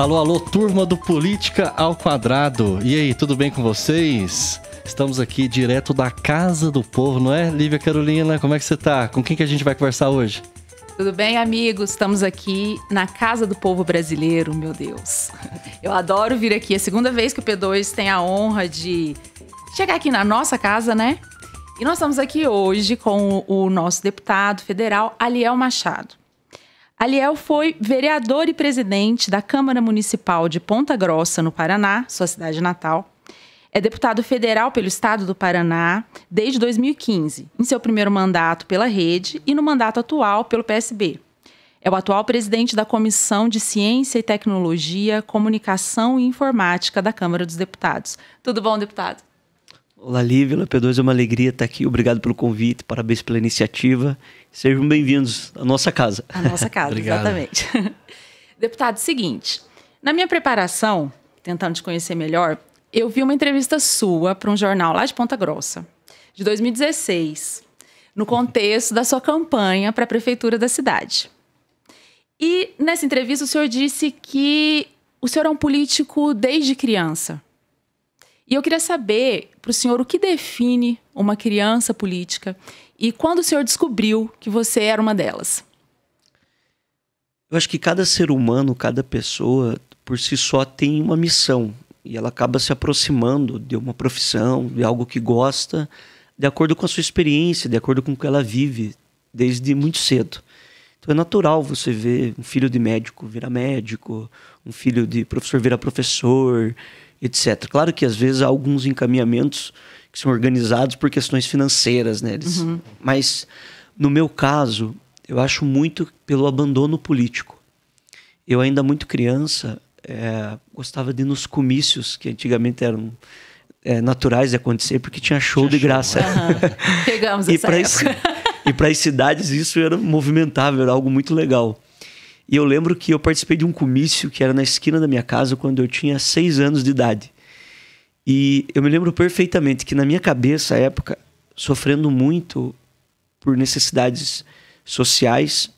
Alô, alô, turma do Política ao Quadrado. E aí, tudo bem com vocês? Estamos aqui direto da Casa do Povo, não é? Lívia Carolina, como é que você tá? Com quem que a gente vai conversar hoje? Tudo bem, amigos? Estamos aqui na Casa do Povo Brasileiro, meu Deus. Eu adoro vir aqui. É a segunda vez que o P2 tem a honra de chegar aqui na nossa casa, né? E nós estamos aqui hoje com o nosso deputado federal, Aliel Machado. Aliel foi vereador e presidente da Câmara Municipal de Ponta Grossa, no Paraná, sua cidade natal. É deputado federal pelo Estado do Paraná desde 2015, em seu primeiro mandato pela rede e no mandato atual pelo PSB. É o atual presidente da Comissão de Ciência e Tecnologia, Comunicação e Informática da Câmara dos Deputados. Tudo bom, deputado? Olá, Lívia. Olá, P2. É uma alegria estar aqui. Obrigado pelo convite. Parabéns pela iniciativa. Sejam bem-vindos à nossa casa. À nossa casa, exatamente. Deputado, seguinte. Na minha preparação, tentando te conhecer melhor, eu vi uma entrevista sua para um jornal lá de Ponta Grossa, de 2016, no contexto da sua campanha para a prefeitura da cidade. E nessa entrevista o senhor disse que o senhor é um político desde criança. E eu queria saber para o senhor o que define uma criança política e quando o senhor descobriu que você era uma delas. Eu acho que cada ser humano, cada pessoa, por si só, tem uma missão e ela acaba se aproximando de uma profissão, de algo que gosta, de acordo com a sua experiência, de acordo com o que ela vive desde muito cedo. Então é natural você ver um filho de médico virar médico, um filho de professor virar professor etc. Claro que às vezes há alguns encaminhamentos que são organizados por questões financeiras, né? Eles, uhum. Mas no meu caso, eu acho muito pelo abandono político. Eu ainda muito criança é, gostava de ir nos comícios que antigamente eram é, naturais de acontecer porque tinha show tinha de show, graça. Uhum. Pegamos e essa época. E para as cidades isso era movimentável, era algo muito legal. E eu lembro que eu participei de um comício que era na esquina da minha casa quando eu tinha seis anos de idade. E eu me lembro perfeitamente que na minha cabeça, à época, sofrendo muito por necessidades sociais,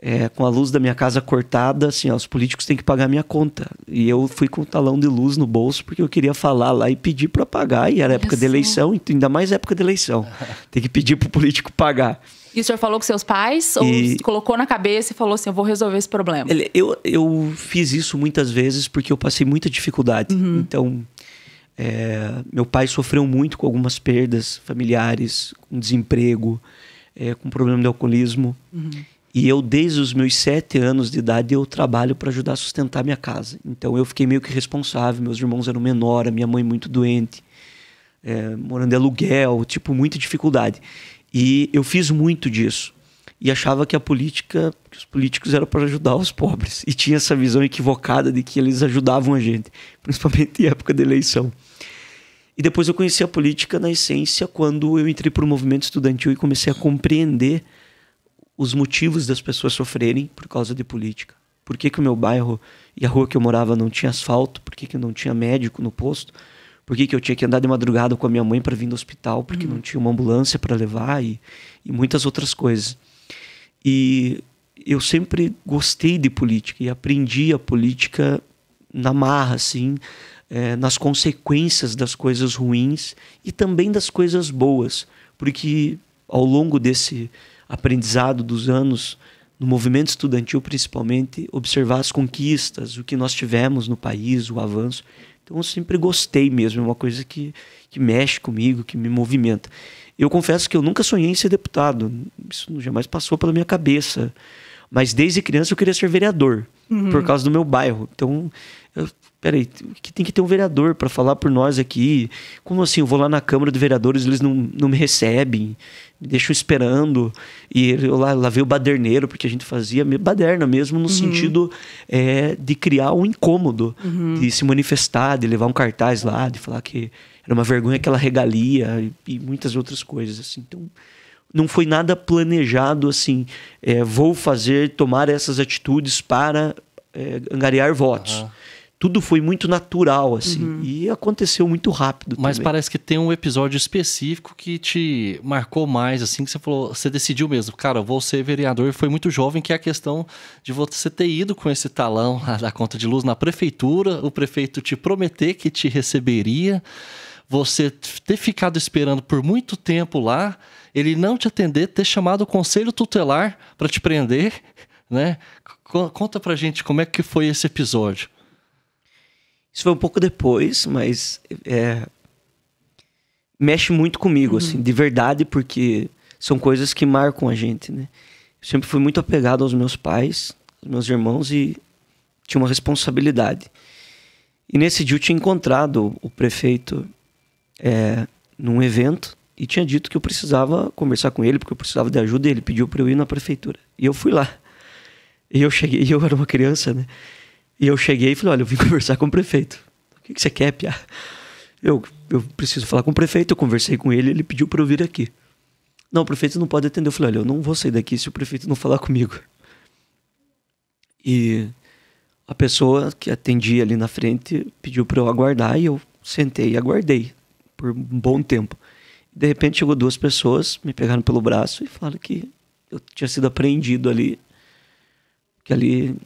é, com a luz da minha casa cortada, assim, ó, os políticos têm que pagar a minha conta. E eu fui com um talão de luz no bolso porque eu queria falar lá e pedir para pagar. E era época Isso. de eleição, ainda mais época de eleição. Tem que pedir para o político pagar. E o senhor falou com seus pais ou e... colocou na cabeça e falou assim: eu vou resolver esse problema? Eu, eu fiz isso muitas vezes porque eu passei muita dificuldade. Uhum. Então, é, meu pai sofreu muito com algumas perdas familiares, com desemprego, é, com problema de alcoolismo. Uhum. E eu, desde os meus sete anos de idade, eu trabalho para ajudar a sustentar minha casa. Então eu fiquei meio que responsável. Meus irmãos eram menor, a minha mãe muito doente, é, morando de aluguel, tipo, muita dificuldade. E eu fiz muito disso. E achava que a política, que os políticos eram para ajudar os pobres. E tinha essa visão equivocada de que eles ajudavam a gente, principalmente em época de eleição. E depois eu conheci a política na essência quando eu entrei para o movimento estudantil e comecei a compreender os motivos das pessoas sofrerem por causa de política. Por que, que o meu bairro e a rua que eu morava não tinha asfalto? Por que, que eu não tinha médico no posto? Por que, que eu tinha que andar de madrugada com a minha mãe para vir do hospital? Porque uhum. não tinha uma ambulância para levar e, e muitas outras coisas. E eu sempre gostei de política e aprendi a política na marra, assim, é, nas consequências das coisas ruins e também das coisas boas, porque ao longo desse aprendizado dos anos no movimento estudantil, principalmente, observar as conquistas, o que nós tivemos no país, o avanço. Então, eu sempre gostei mesmo, é uma coisa que, que mexe comigo, que me movimenta. Eu confesso que eu nunca sonhei em ser deputado, isso jamais passou pela minha cabeça. Mas desde criança eu queria ser vereador, uhum. por causa do meu bairro. Então, peraí, que tem que ter um vereador para falar por nós aqui. Como assim? Eu vou lá na Câmara de Vereadores, eles não, não me recebem, me deixam esperando. E eu lá, lá veio o baderneiro, porque a gente fazia baderna mesmo, no uhum. sentido é, de criar um incômodo, uhum. de se manifestar, de levar um cartaz lá, de falar que era uma vergonha aquela regalia e, e muitas outras coisas. assim Então não foi nada planejado assim, é, vou fazer, tomar essas atitudes para é, angariar votos. Uhum tudo foi muito natural, assim. Uhum. E aconteceu muito rápido. Mas também. parece que tem um episódio específico que te marcou mais, assim, que você falou, você decidiu mesmo, cara, eu vou ser vereador. E foi muito jovem, que é a questão de você ter ido com esse talão da conta de luz na prefeitura, o prefeito te prometer que te receberia, você ter ficado esperando por muito tempo lá, ele não te atender, ter chamado o conselho tutelar para te prender, né? Conta pra gente como é que foi esse episódio. Isso foi um pouco depois, mas é, mexe muito comigo, uhum. assim, de verdade, porque são coisas que marcam a gente, né? Eu sempre fui muito apegado aos meus pais, aos meus irmãos e tinha uma responsabilidade. E nesse dia eu tinha encontrado o prefeito é, num evento e tinha dito que eu precisava conversar com ele, porque eu precisava de ajuda, e ele pediu para eu ir na prefeitura. E eu fui lá. E eu cheguei, e eu era uma criança, né? E eu cheguei e falei: olha, eu vim conversar com o prefeito. O que, que você quer, Pia? Eu, eu preciso falar com o prefeito. Eu conversei com ele, ele pediu para eu vir aqui. Não, o prefeito não pode atender. Eu falei: olha, eu não vou sair daqui se o prefeito não falar comigo. E a pessoa que atendia ali na frente pediu para eu aguardar e eu sentei e aguardei por um bom tempo. De repente chegou duas pessoas, me pegaram pelo braço e falaram que eu tinha sido apreendido ali, que ali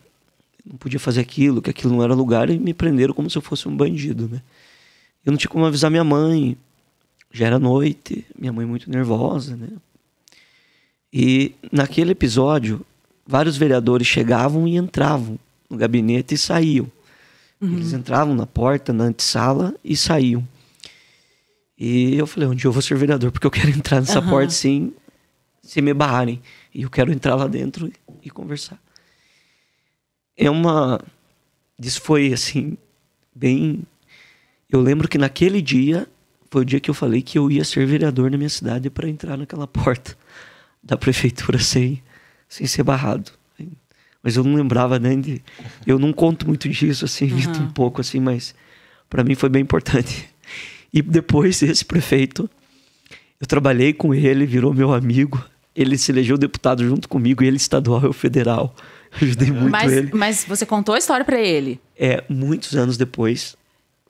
não podia fazer aquilo, que aquilo não era lugar, e me prenderam como se eu fosse um bandido, né? Eu não tinha como avisar minha mãe, já era noite, minha mãe muito nervosa, né? E naquele episódio, vários vereadores chegavam e entravam no gabinete e saíam. Uhum. Eles entravam na porta, na antessala e saíam. E eu falei, onde um eu vou ser vereador? Porque eu quero entrar nessa uhum. porta sem, sem me barrarem. E eu quero entrar lá dentro e, e conversar é uma. Isso foi assim, bem. Eu lembro que naquele dia foi o dia que eu falei que eu ia ser vereador na minha cidade para entrar naquela porta da prefeitura sem, sem ser barrado. Mas eu não lembrava nem né, de. Eu não conto muito disso, assim, evito uhum. um pouco, assim, mas para mim foi bem importante. E depois esse prefeito, eu trabalhei com ele, virou meu amigo. Ele se elegeu deputado junto comigo, ele estadual, e federal. Ajudei muito mas, ele. Mas você contou a história para ele? É, muitos anos depois.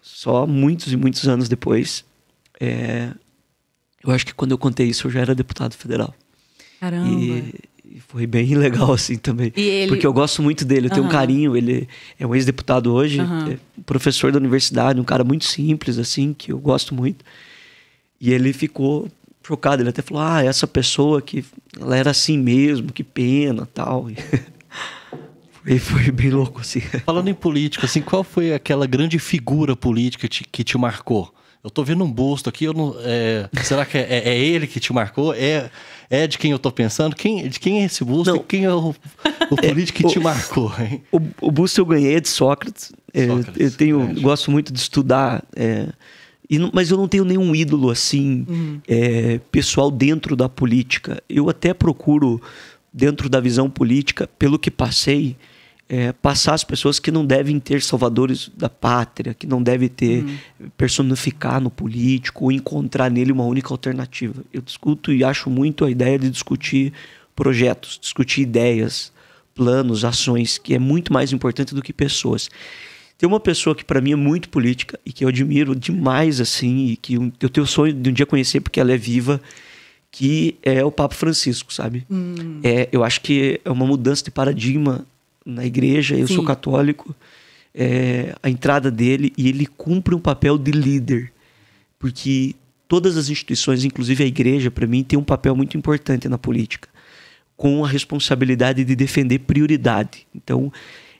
Só muitos e muitos anos depois. É, eu acho que quando eu contei isso, eu já era deputado federal. Caramba. E, e foi bem legal, assim, também. E Ele... Porque eu gosto muito dele, eu tenho um carinho. Ele é um ex-deputado hoje, uhum. é professor da universidade, um cara muito simples, assim, que eu gosto muito. E ele ficou chocado. Ele até falou: Ah, essa pessoa que ela era assim mesmo, que pena tal. E foi bem louco, assim. Falando em política, assim, qual foi aquela grande figura política te, que te marcou? Eu tô vendo um busto aqui, eu não, é, será que é, é, é ele que te marcou? É, é de quem eu tô pensando? Quem, de quem é esse busto? Não. Quem é o, o é, político que o, te marcou? Hein? O, o busto eu ganhei é de Sócrates. Sócrates eu tenho, gosto muito de estudar, mas eu não tenho nenhum ídolo assim, uhum. pessoal dentro da política. Eu até procuro dentro da visão política, pelo que passei, é, passar as pessoas que não devem ter salvadores da pátria, que não devem ter hum. personificar no político ou encontrar nele uma única alternativa. Eu discuto e acho muito a ideia de discutir projetos, discutir ideias, planos, ações, que é muito mais importante do que pessoas. Tem uma pessoa que para mim é muito política e que eu admiro demais assim e que eu tenho o sonho de um dia conhecer porque ela é viva que é o Papa Francisco, sabe? Hum. É, eu acho que é uma mudança de paradigma na igreja. Eu Sim. sou católico. É, a entrada dele e ele cumpre um papel de líder, porque todas as instituições, inclusive a igreja, para mim tem um papel muito importante na política, com a responsabilidade de defender prioridade. Então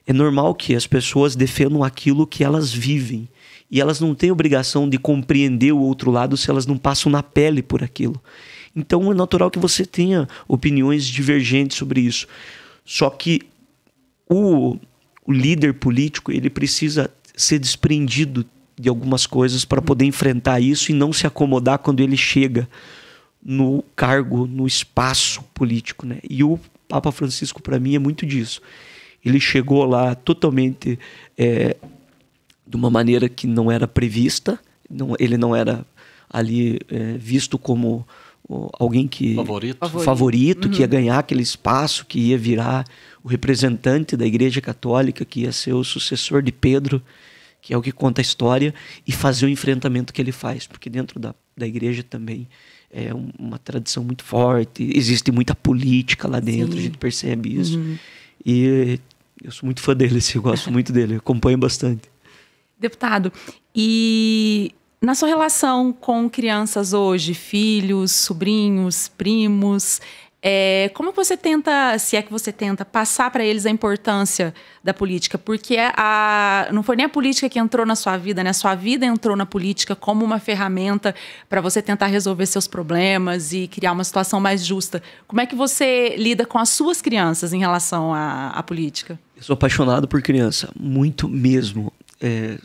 é normal que as pessoas defendam aquilo que elas vivem e elas não têm obrigação de compreender o outro lado se elas não passam na pele por aquilo. Então é natural que você tenha opiniões divergentes sobre isso. Só que o, o líder político ele precisa ser desprendido de algumas coisas para poder enfrentar isso e não se acomodar quando ele chega no cargo, no espaço político, né? E o Papa Francisco para mim é muito disso. Ele chegou lá totalmente é, de uma maneira que não era prevista, não, ele não era ali é, visto como alguém que favorito, favorito uhum. que ia uhum. ganhar aquele espaço, que ia virar o representante da Igreja Católica, que ia ser o sucessor de Pedro, que é o que conta a história, e fazer o enfrentamento que ele faz, porque dentro da, da Igreja também é uma tradição muito forte, existe muita política lá dentro, Sim. a gente percebe isso. Uhum. E eu sou muito fã dele, eu gosto muito dele, acompanho bastante. Deputado, e na sua relação com crianças hoje, filhos, sobrinhos, primos, é, como você tenta, se é que você tenta, passar para eles a importância da política? Porque a, não foi nem a política que entrou na sua vida, né? A sua vida entrou na política como uma ferramenta para você tentar resolver seus problemas e criar uma situação mais justa. Como é que você lida com as suas crianças em relação à, à política? Eu sou apaixonado por criança, muito mesmo. É,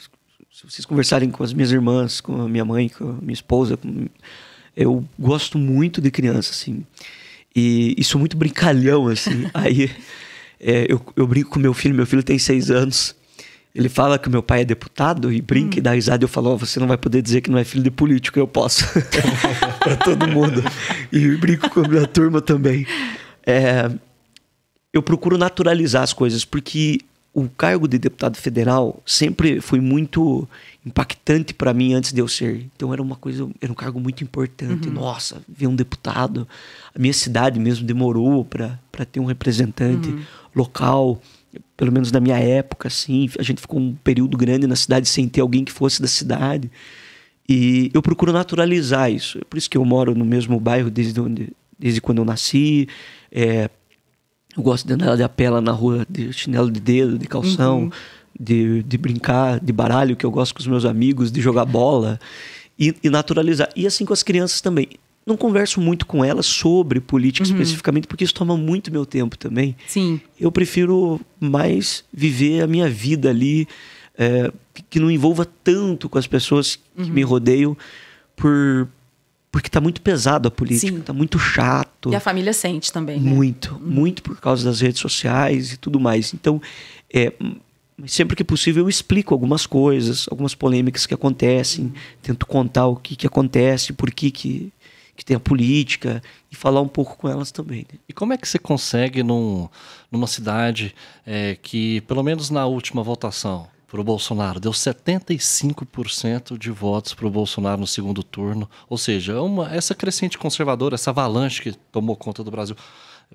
se vocês conversarem com as minhas irmãs, com a minha mãe, com a minha esposa, com... eu gosto muito de criança, assim. E, e sou é muito brincalhão, assim. Aí é, eu, eu brinco com meu filho, meu filho tem seis anos. Ele fala que meu pai é deputado e brinca hum. e dá risada. Eu falo, oh, você não vai poder dizer que não é filho de político, eu posso. para todo mundo. E brinco com a minha turma também. É, eu procuro naturalizar as coisas, porque o cargo de deputado federal sempre foi muito impactante para mim antes de eu ser. Então era uma coisa, era um cargo muito importante. Uhum. Nossa, ver um deputado. A minha cidade mesmo demorou para ter um representante uhum. local, pelo menos na minha época, assim. A gente ficou um período grande na cidade sem ter alguém que fosse da cidade. E eu procuro naturalizar isso. É por isso que eu moro no mesmo bairro desde onde desde quando eu nasci. É, eu gosto de andar de apela na rua, de chinelo de dedo, de calção, uhum. de, de brincar, de baralho, que eu gosto com os meus amigos, de jogar bola e, e naturalizar. E assim com as crianças também não converso muito com elas sobre política uhum. especificamente, porque isso toma muito meu tempo também. Sim. Eu prefiro mais viver a minha vida ali, é, que não envolva tanto com as pessoas que uhum. me rodeiam, por, porque está muito pesado a política, está muito chato. E a família sente também. Né? Muito, uhum. muito por causa das redes sociais e tudo mais. Então, é, sempre que possível eu explico algumas coisas, algumas polêmicas que acontecem, uhum. tento contar o que, que acontece, por que, que, que tem a política e falar um pouco com elas também. Né? E como é que você consegue num, numa cidade é, que, pelo menos na última votação, para o Bolsonaro, deu 75% de votos para o Bolsonaro no segundo turno. Ou seja, é uma, essa crescente conservadora, essa avalanche que tomou conta do Brasil.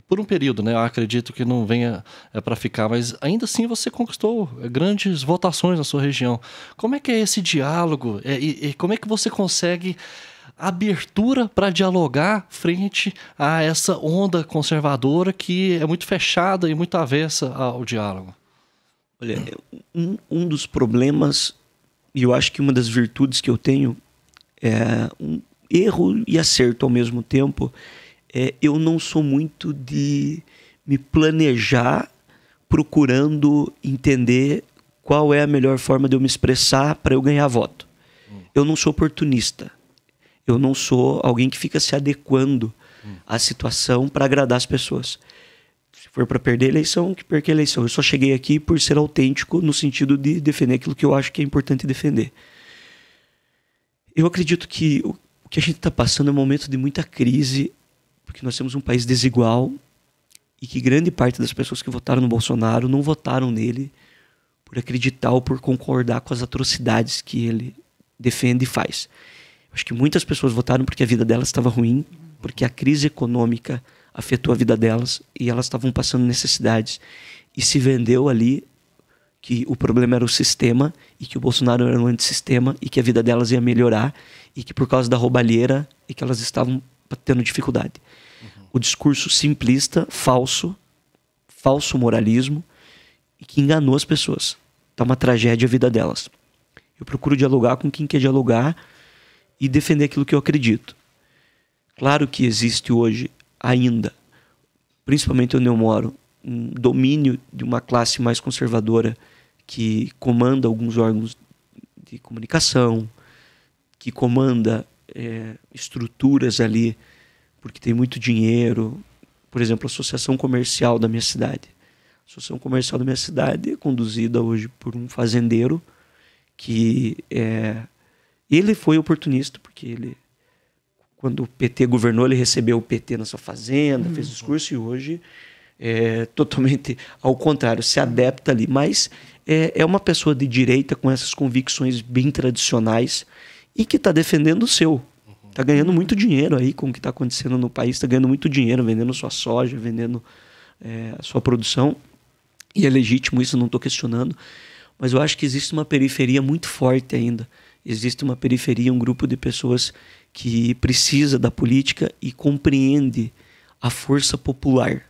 Por um período, né? Eu acredito que não venha é, para ficar, mas ainda assim você conquistou é, grandes votações na sua região. Como é que é esse diálogo? É, e, e como é que você consegue abertura para dialogar frente a essa onda conservadora que é muito fechada e muito avessa ao diálogo? Olha, um, um dos problemas, e eu acho que uma das virtudes que eu tenho, é um erro e acerto ao mesmo tempo, é eu não sou muito de me planejar procurando entender qual é a melhor forma de eu me expressar para eu ganhar voto. Hum. Eu não sou oportunista. Eu não sou alguém que fica se adequando hum. à situação para agradar as pessoas. Foi para perder a eleição, que perca a eleição. Eu só cheguei aqui por ser autêntico no sentido de defender aquilo que eu acho que é importante defender. Eu acredito que o que a gente está passando é um momento de muita crise, porque nós temos um país desigual e que grande parte das pessoas que votaram no Bolsonaro não votaram nele por acreditar ou por concordar com as atrocidades que ele defende e faz. Acho que muitas pessoas votaram porque a vida delas estava ruim, porque a crise econômica afetou a vida delas e elas estavam passando necessidades. E se vendeu ali que o problema era o sistema e que o Bolsonaro era um antissistema e que a vida delas ia melhorar e que por causa da roubalheira e que elas estavam tendo dificuldade. Uhum. O discurso simplista, falso, falso moralismo e que enganou as pessoas. Tá uma tragédia a vida delas. Eu procuro dialogar com quem quer dialogar e defender aquilo que eu acredito. Claro que existe hoje ainda, principalmente onde eu moro, um domínio de uma classe mais conservadora que comanda alguns órgãos de comunicação, que comanda é, estruturas ali, porque tem muito dinheiro. Por exemplo, a associação comercial da minha cidade. A associação comercial da minha cidade é conduzida hoje por um fazendeiro que é, ele foi oportunista, porque ele quando o PT governou, ele recebeu o PT na sua fazenda, uhum. fez discurso e hoje é totalmente ao contrário, se adapta ali. Mas é, é uma pessoa de direita com essas convicções bem tradicionais e que está defendendo o seu. Está ganhando uhum. muito dinheiro aí com o que está acontecendo no país, está ganhando muito dinheiro vendendo sua soja, vendendo é, a sua produção. E é legítimo isso, não estou questionando. Mas eu acho que existe uma periferia muito forte ainda. Existe uma periferia, um grupo de pessoas que precisa da política e compreende a força popular.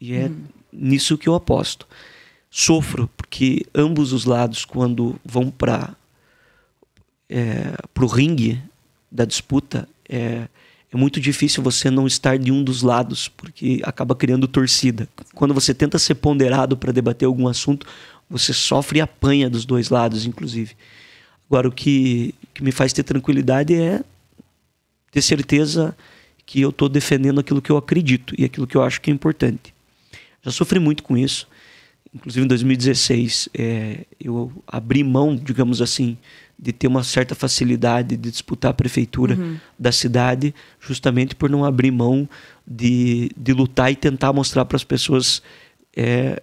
E é hum. nisso que eu aposto. Sofro, porque ambos os lados, quando vão para é, o ringue da disputa, é, é muito difícil você não estar de um dos lados, porque acaba criando torcida. Quando você tenta ser ponderado para debater algum assunto, você sofre e apanha dos dois lados, inclusive. Agora, o que, que me faz ter tranquilidade é ter certeza que eu estou defendendo aquilo que eu acredito e aquilo que eu acho que é importante. Já sofri muito com isso. Inclusive em 2016, é, eu abri mão, digamos assim, de ter uma certa facilidade de disputar a prefeitura uhum. da cidade, justamente por não abrir mão de, de lutar e tentar mostrar para as pessoas é,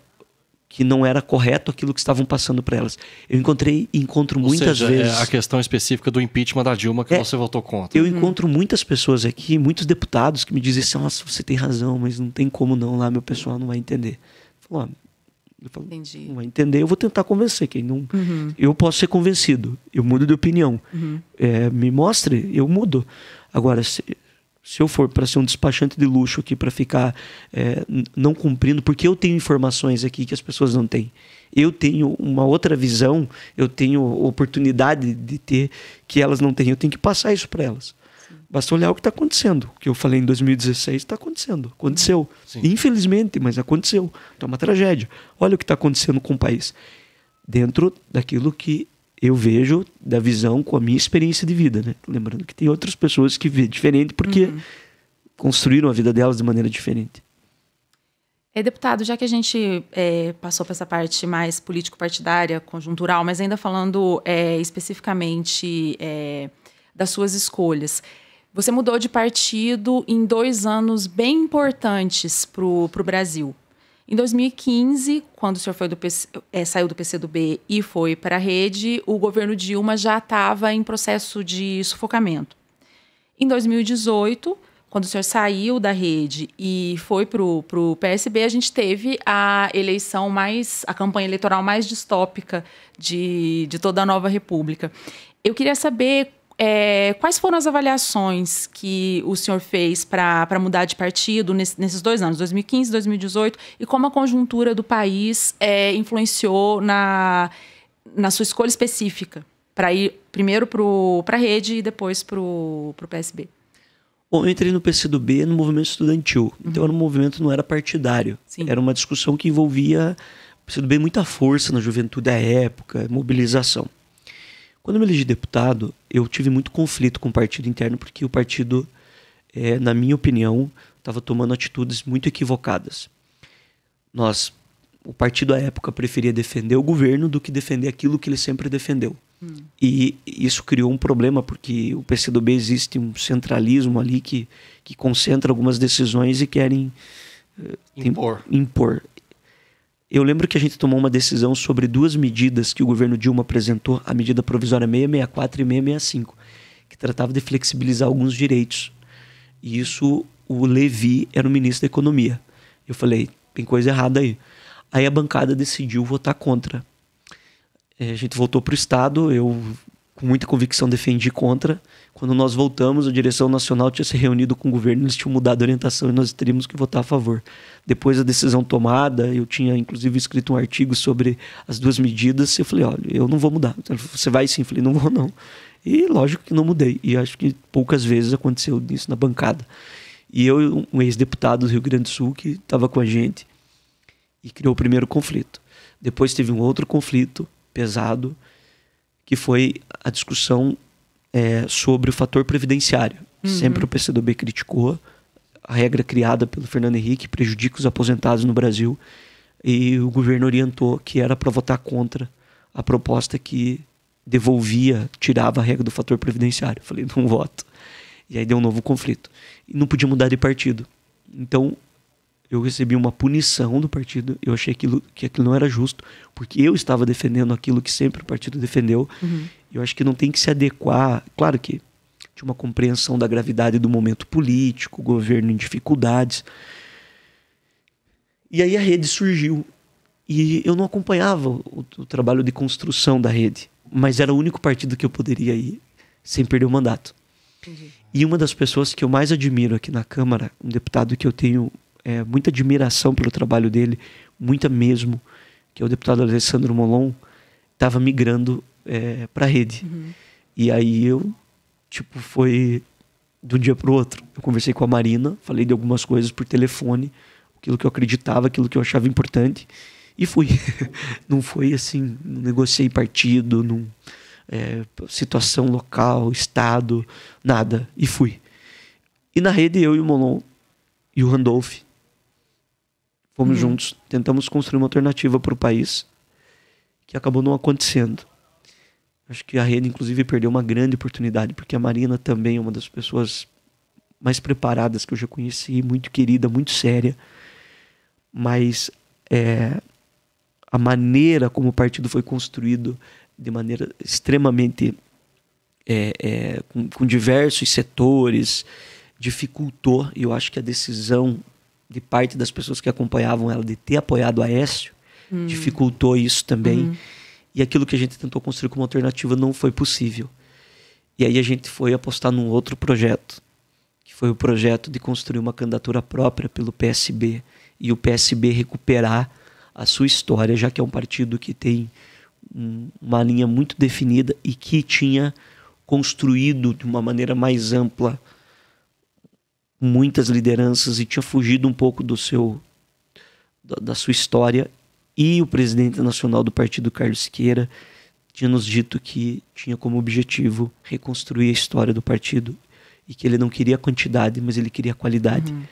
que não era correto aquilo que estavam passando para elas. Eu encontrei encontro Ou muitas seja, é vezes. É a questão específica do impeachment da Dilma que é, você votou contra. Eu hum. encontro muitas pessoas aqui, muitos deputados que me dizem assim: nossa, você tem razão, mas não tem como não lá, meu pessoal não vai entender. Eu falo, ah, eu falo, Entendi. Não vai entender, eu vou tentar convencer quem não. Uhum. Eu posso ser convencido, eu mudo de opinião. Uhum. É, me mostre, eu mudo. Agora, se, se eu for para ser um despachante de luxo aqui para ficar é, não cumprindo, porque eu tenho informações aqui que as pessoas não têm. Eu tenho uma outra visão, eu tenho oportunidade de ter que elas não têm. Eu tenho que passar isso para elas. Sim. Basta olhar o que está acontecendo. O que eu falei em 2016 está acontecendo. Aconteceu. Sim. Infelizmente, mas aconteceu. Então é uma tragédia. Olha o que está acontecendo com o país. Dentro daquilo que eu vejo da visão com a minha experiência de vida, né? Lembrando que tem outras pessoas que vêem diferente porque uhum. construíram a vida delas de maneira diferente. É, deputado, já que a gente é, passou para essa parte mais político-partidária, conjuntural, mas ainda falando é, especificamente é, das suas escolhas, você mudou de partido em dois anos bem importantes para o Brasil. Em 2015, quando o senhor foi do PC, é, saiu do PCdoB e foi para a rede, o governo Dilma já estava em processo de sufocamento. Em 2018, quando o senhor saiu da rede e foi para o PSB, a gente teve a eleição mais, a campanha eleitoral mais distópica de, de toda a nova república. Eu queria saber é, quais foram as avaliações que o senhor fez para mudar de partido nesse, nesses dois anos, 2015 e 2018, e como a conjuntura do país é, influenciou na, na sua escolha específica para ir primeiro para a rede e depois para o PSB? Bom, eu entrei no PCdoB no movimento estudantil. Uhum. Então era um movimento não era partidário. Sim. Era uma discussão que envolvia o PCdoB muita força na juventude da época, mobilização. Quando eu me elegi deputado, eu tive muito conflito com o partido interno, porque o partido, é, na minha opinião, estava tomando atitudes muito equivocadas. Nós, o partido à época, preferia defender o governo do que defender aquilo que ele sempre defendeu. Hum. E isso criou um problema, porque o PCdoB existe um centralismo ali que, que concentra algumas decisões e querem impor. Eh, tem, impor. Eu lembro que a gente tomou uma decisão sobre duas medidas que o governo Dilma apresentou, a medida provisória 664 e 665, que tratava de flexibilizar alguns direitos. E isso o Levi era o ministro da Economia. Eu falei, tem coisa errada aí. Aí a bancada decidiu votar contra. Eh, a gente voltou para o Estado, eu com muita convicção defendi contra. Quando nós voltamos, a direção nacional tinha se reunido com o governo, eles tinham mudado a orientação e nós teríamos que votar a favor. Depois da decisão tomada, eu tinha inclusive escrito um artigo sobre as duas medidas. E eu falei: olha, eu não vou mudar. Então, Você vai sim? Eu falei: não vou, não. E lógico que não mudei. E acho que poucas vezes aconteceu isso na bancada. E eu, um ex-deputado do Rio Grande do Sul, que estava com a gente e criou o primeiro conflito. Depois teve um outro conflito pesado que foi a discussão é, sobre o fator previdenciário. Uhum. Sempre o PCdoB criticou a regra criada pelo Fernando Henrique prejudica os aposentados no Brasil e o governo orientou que era para votar contra a proposta que devolvia, tirava a regra do fator previdenciário. Eu falei, não voto. E aí deu um novo conflito. E não podia mudar de partido. Então, eu recebi uma punição do partido. Eu achei aquilo, que aquilo não era justo, porque eu estava defendendo aquilo que sempre o partido defendeu. Uhum. Eu acho que não tem que se adequar. Claro que tinha uma compreensão da gravidade do momento político, governo em dificuldades. E aí a rede surgiu. E eu não acompanhava o, o trabalho de construção da rede, mas era o único partido que eu poderia ir sem perder o mandato. E uma das pessoas que eu mais admiro aqui na Câmara, um deputado que eu tenho é, muita admiração pelo trabalho dele, muita mesmo, que é o deputado Alessandro Molon, estava migrando é, para a rede. Uhum. E aí eu, tipo, foi de um dia para o outro. Eu conversei com a Marina, falei de algumas coisas por telefone, aquilo que eu acreditava, aquilo que eu achava importante, e fui. não foi assim, não negociei partido, não, é, situação local, estado, nada, e fui. E na rede eu e o Molon e o Randolph Fomos uhum. juntos, tentamos construir uma alternativa para o país que acabou não acontecendo. Acho que a rede, inclusive, perdeu uma grande oportunidade, porque a Marina também é uma das pessoas mais preparadas que eu já conheci, muito querida, muito séria. Mas é, a maneira como o partido foi construído, de maneira extremamente. É, é, com, com diversos setores, dificultou, e eu acho que a decisão de parte das pessoas que acompanhavam ela de ter apoiado a Écio hum. dificultou isso também. Uhum. E aquilo que a gente tentou construir como alternativa não foi possível. E aí a gente foi apostar num outro projeto, que foi o projeto de construir uma candidatura própria pelo PSB e o PSB recuperar a sua história, já que é um partido que tem uma linha muito definida e que tinha construído de uma maneira mais ampla muitas lideranças e tinha fugido um pouco do seu da, da sua história e o presidente nacional do partido Carlos Siqueira tinha nos dito que tinha como objetivo reconstruir a história do partido e que ele não queria quantidade, mas ele queria qualidade. Uhum.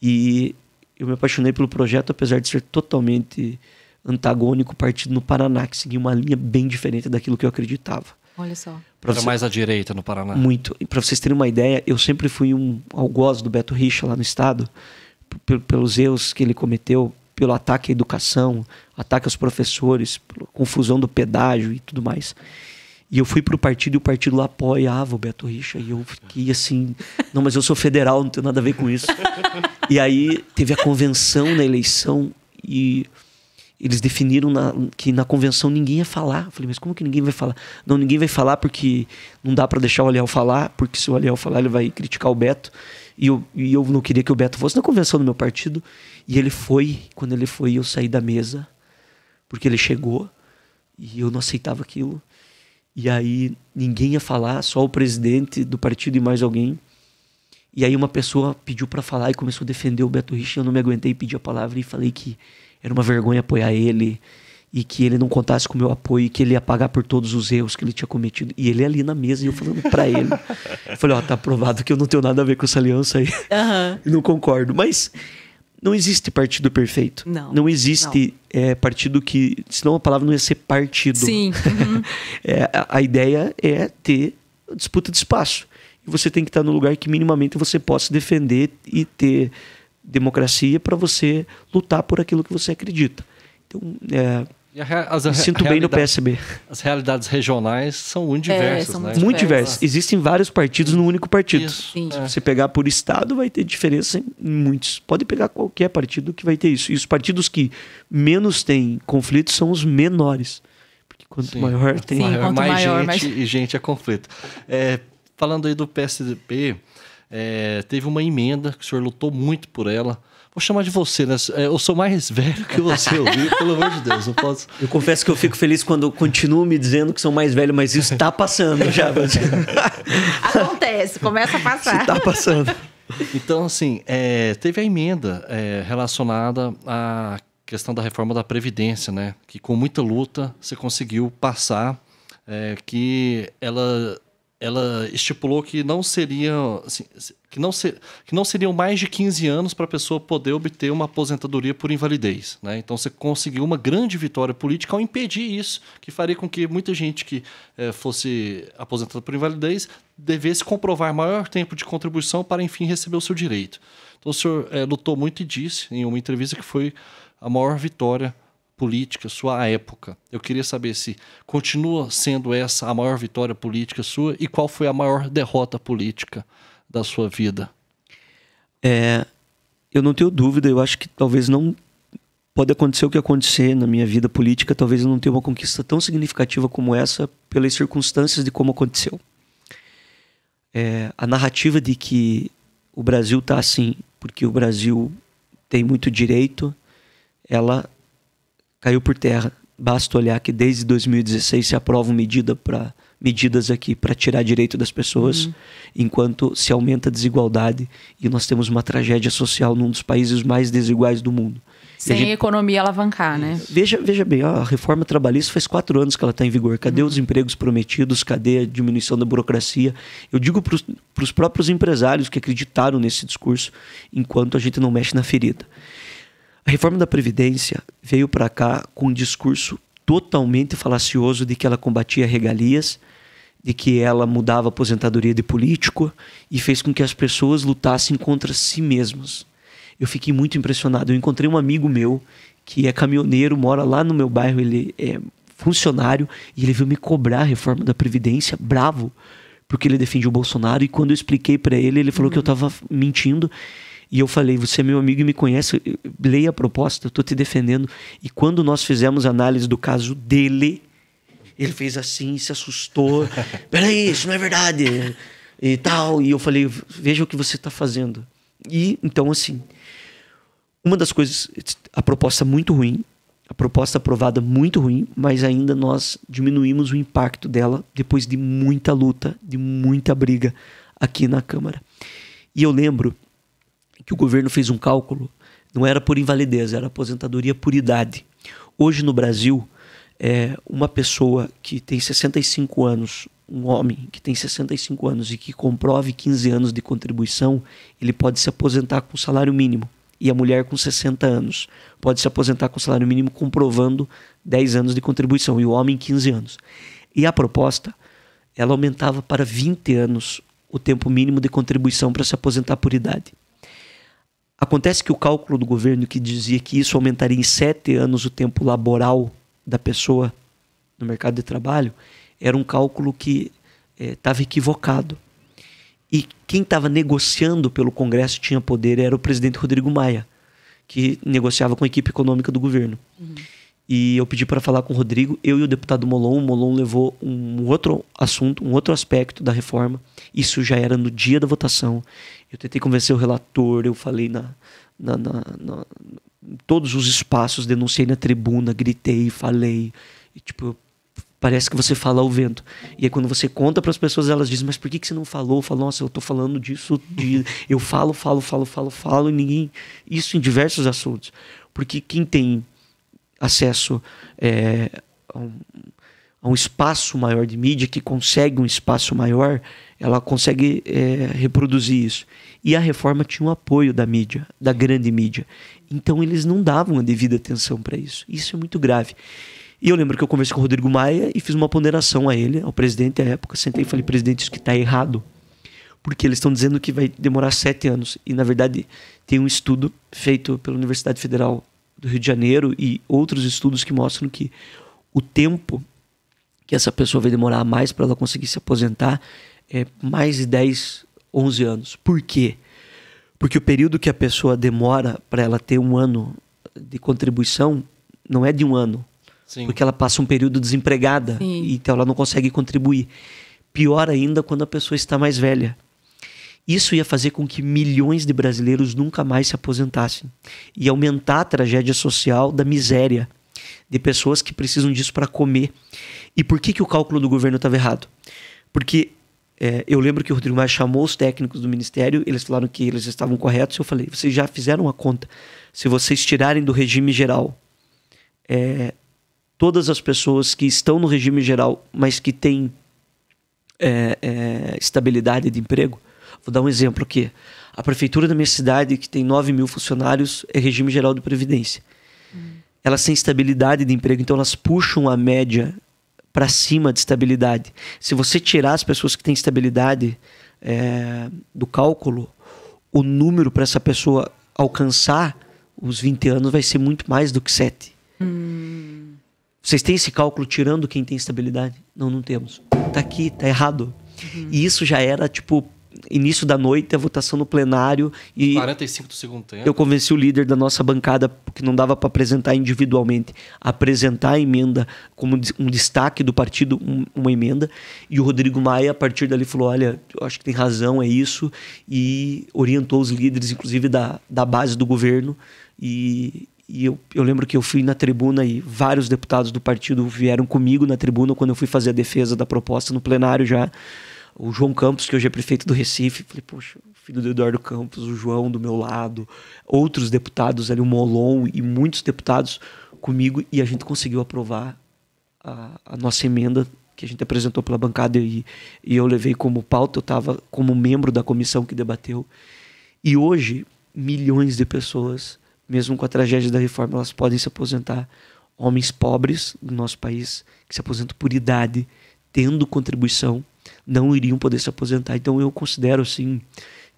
E eu me apaixonei pelo projeto, apesar de ser totalmente antagônico, partido no Paraná, que seguia uma linha bem diferente daquilo que eu acreditava. Olha só. Pra Era você... mais à direita no Paraná. Muito. E para vocês terem uma ideia, eu sempre fui um algoz do Beto Richa lá no Estado, pelos erros que ele cometeu, pelo ataque à educação, ataque aos professores, confusão do pedágio e tudo mais. E eu fui pro partido e o partido lá apoiava o Beto Richa. E eu fiquei assim, não, mas eu sou federal, não tenho nada a ver com isso. e aí teve a convenção na eleição e eles definiram na, que na convenção ninguém ia falar. Eu falei, mas como que ninguém vai falar? Não, ninguém vai falar porque não dá para deixar o Aliel falar, porque se o Aliel falar, ele vai criticar o Beto. E eu, e eu não queria que o Beto fosse na convenção do meu partido. E ele foi, quando ele foi, eu saí da mesa, porque ele chegou e eu não aceitava aquilo. E aí ninguém ia falar, só o presidente do partido e mais alguém. E aí uma pessoa pediu para falar e começou a defender o Beto Rich. Eu não me aguentei, pedi a palavra e falei que era uma vergonha apoiar ele e que ele não contasse com o meu apoio e que ele ia pagar por todos os erros que ele tinha cometido. E ele ali na mesa e eu falando para ele. Eu falei, ó, oh, tá provado que eu não tenho nada a ver com essa aliança aí. Uhum. não concordo. Mas não existe partido perfeito. Não. Não existe não. É, partido que. Senão a palavra não ia ser partido. Sim. Uhum. é, a, a, ideia é ter disputa de espaço. E você tem que estar no lugar que minimamente você possa defender e ter democracia para você lutar por aquilo que você acredita. Então, é, as, me sinto bem no PSB. As realidades regionais são muito é, diversas, é, são muito né? Muito diversas. Existem vários partidos num único partido. Isso, sim. Se é. você pegar por estado, vai ter diferença em muitos. Pode pegar qualquer partido que vai ter isso. E os partidos que menos têm conflitos são os menores. Porque quanto sim. maior tem, sim, maior, mais maior, gente mais... e gente é conflito. É, falando aí do PSB, é, teve uma emenda que o senhor lutou muito por ela. Vou chamar de você, né? É, eu sou mais velho que você, eu vi, pelo amor de Deus, não posso. Eu confesso que eu fico feliz quando continuo me dizendo que sou mais velho, mas isso está passando já. Acontece, começa a passar. Está passando. Então, assim, é, teve a emenda é, relacionada à questão da reforma da Previdência, né? Que com muita luta você conseguiu passar, é, que ela ela estipulou que não seriam assim, que, não ser, que não seriam mais de 15 anos para a pessoa poder obter uma aposentadoria por invalidez. Né? Então você conseguiu uma grande vitória política ao impedir isso, que faria com que muita gente que eh, fosse aposentada por invalidez devesse comprovar maior tempo de contribuição para enfim receber o seu direito. Então o senhor eh, lutou muito e disse em uma entrevista que foi a maior vitória política sua à época. Eu queria saber se continua sendo essa a maior vitória política sua e qual foi a maior derrota política da sua vida. É, eu não tenho dúvida, eu acho que talvez não pode acontecer o que acontecer na minha vida política, talvez eu não tenha uma conquista tão significativa como essa pelas circunstâncias de como aconteceu. É, a narrativa de que o Brasil está assim porque o Brasil tem muito direito, ela caiu por terra. Basta olhar que desde 2016 se aprovam medida pra, medidas aqui para tirar direito das pessoas, uhum. enquanto se aumenta a desigualdade e nós temos uma tragédia social num dos países mais desiguais do mundo. Sem a gente... economia alavancar, né? Veja, veja bem, a reforma trabalhista faz quatro anos que ela está em vigor. Cadê uhum. os empregos prometidos? Cadê a diminuição da burocracia? Eu digo para os próprios empresários que acreditaram nesse discurso, enquanto a gente não mexe na ferida. A reforma da Previdência veio para cá com um discurso totalmente falacioso de que ela combatia regalias, de que ela mudava a aposentadoria de político e fez com que as pessoas lutassem contra si mesmas. Eu fiquei muito impressionado. Eu encontrei um amigo meu que é caminhoneiro, mora lá no meu bairro, ele é funcionário e ele veio me cobrar a reforma da previdência, bravo, porque ele defendia o Bolsonaro e quando eu expliquei para ele, ele falou uhum. que eu estava uhum. mentindo e eu falei: você é meu amigo e me conhece, leia a proposta, eu estou te defendendo. E quando nós fizemos análise do caso dele, ele fez assim, se assustou: peraí, isso não é verdade. E tal. E eu falei: veja o que você está fazendo. E então, assim, uma das coisas, a proposta muito ruim, a proposta aprovada muito ruim, mas ainda nós diminuímos o impacto dela depois de muita luta, de muita briga aqui na Câmara. E eu lembro que o governo fez um cálculo, não era por invalidez, era aposentadoria por idade. Hoje no Brasil, é, uma pessoa que tem 65 anos, um homem que tem 65 anos e que comprove 15 anos de contribuição, ele pode se aposentar com salário mínimo. E a mulher com 60 anos pode se aposentar com salário mínimo comprovando 10 anos de contribuição e o homem 15 anos. E a proposta, ela aumentava para 20 anos o tempo mínimo de contribuição para se aposentar por idade. Acontece que o cálculo do governo que dizia que isso aumentaria em sete anos o tempo laboral da pessoa no mercado de trabalho era um cálculo que estava eh, é, equivocado. E quem estava negociando pelo Congresso tinha poder era o presidente Rodrigo Maia, que negociava com a equipe econômica do governo. Uhum. E eu pedi para falar com o Rodrigo, eu e o deputado Molon. O Molon levou um outro assunto, um outro aspecto da reforma. Isso já era no dia da votação. Eu tentei convencer o relator, eu falei na, na, na, na em todos os espaços, denunciei na tribuna, gritei, falei. E, tipo, parece que você fala ao vento. E aí quando você conta para as pessoas, elas dizem: "Mas por que que você não falou?" Falou, "Nossa, eu tô falando disso, de... eu falo, falo, falo, falo, falo e ninguém isso em diversos assuntos". Porque quem tem acesso é, a, um, a, um, espaço maior de mídia, que consegue um espaço maior, ela consegue é, reproduzir isso. E a reforma tinha o apoio da mídia, da grande mídia. Então eles não davam a devida atenção para isso. Isso é muito grave. E eu lembro que eu conversei com o Rodrigo Maia e fiz uma ponderação a ele, ao presidente à época. Sentei e falei, presidente, isso que está errado. Porque eles estão dizendo que vai demorar sete anos. E, na verdade, tem um estudo feito pela Universidade Federal do Rio de Janeiro e outros estudos que mostram que o tempo que essa pessoa vai demorar mais para ela conseguir se aposentar é mais de 10, 11 anos. Por quê? Porque o período que a pessoa demora para ela ter um ano de contribuição não é de um ano. Sim. Porque ela passa um período desempregada, Sim. então ela não consegue contribuir. Pior ainda quando a pessoa está mais velha. Isso ia fazer com que milhões de brasileiros nunca mais se aposentassem e aumentar a tragédia social da miséria de pessoas que precisam disso para comer. E por que, que o cálculo do governo estava errado? Porque é, eu lembro que o Rodrigo Maia chamou os técnicos do ministério, eles falaram que eles estavam corretos. Eu falei: vocês já fizeram a conta. Se vocês tirarem do regime geral é, todas as pessoas que estão no regime geral, mas que têm é, estabilidade de emprego, Vou dar um exemplo aqui. A prefeitura da minha cidade, que tem 9 mil funcionários, é regime geral de previdência. Hum. Elas têm estabilidade de emprego, então elas puxam a média para cima de estabilidade. Se você tirar as pessoas que têm estabilidade é, do cálculo, o número para essa pessoa alcançar os 20 anos vai ser muito mais do que 7. Hum. Vocês têm esse cálculo tirando quem tem estabilidade? Não, não temos. Tá aqui, tá errado. Uhum. E isso já era, tipo, início da noite, a votação no plenário. E 45 do segundo tempo. Eu convenci o líder da nossa bancada, que não dava para apresentar individualmente, a apresentar a emenda como um destaque do partido, um, uma emenda. E o Rodrigo Maia, a partir dali, falou: olha, eu acho que tem razão, é isso. E orientou os líderes, inclusive da, da base do governo. E, e eu, eu, lembro que eu fui na tribuna e vários deputados do partido vieram comigo na tribuna quando eu fui fazer a defesa da proposta no plenário já o João Campos, que hoje é prefeito do Recife, falei, poxa, o filho do Eduardo Campos, o João do meu lado, outros deputados ali, o Molon e muitos deputados comigo, e a gente conseguiu aprovar a, a nossa emenda que a gente apresentou pela bancada e, e eu levei como pauta, eu estava como membro da comissão que debateu. E hoje, milhões de pessoas, mesmo com a tragédia da reforma, elas podem se aposentar. Homens pobres do nosso país que se aposentam por idade, tendo contribuição não iriam poder se aposentar. Então eu considero assim,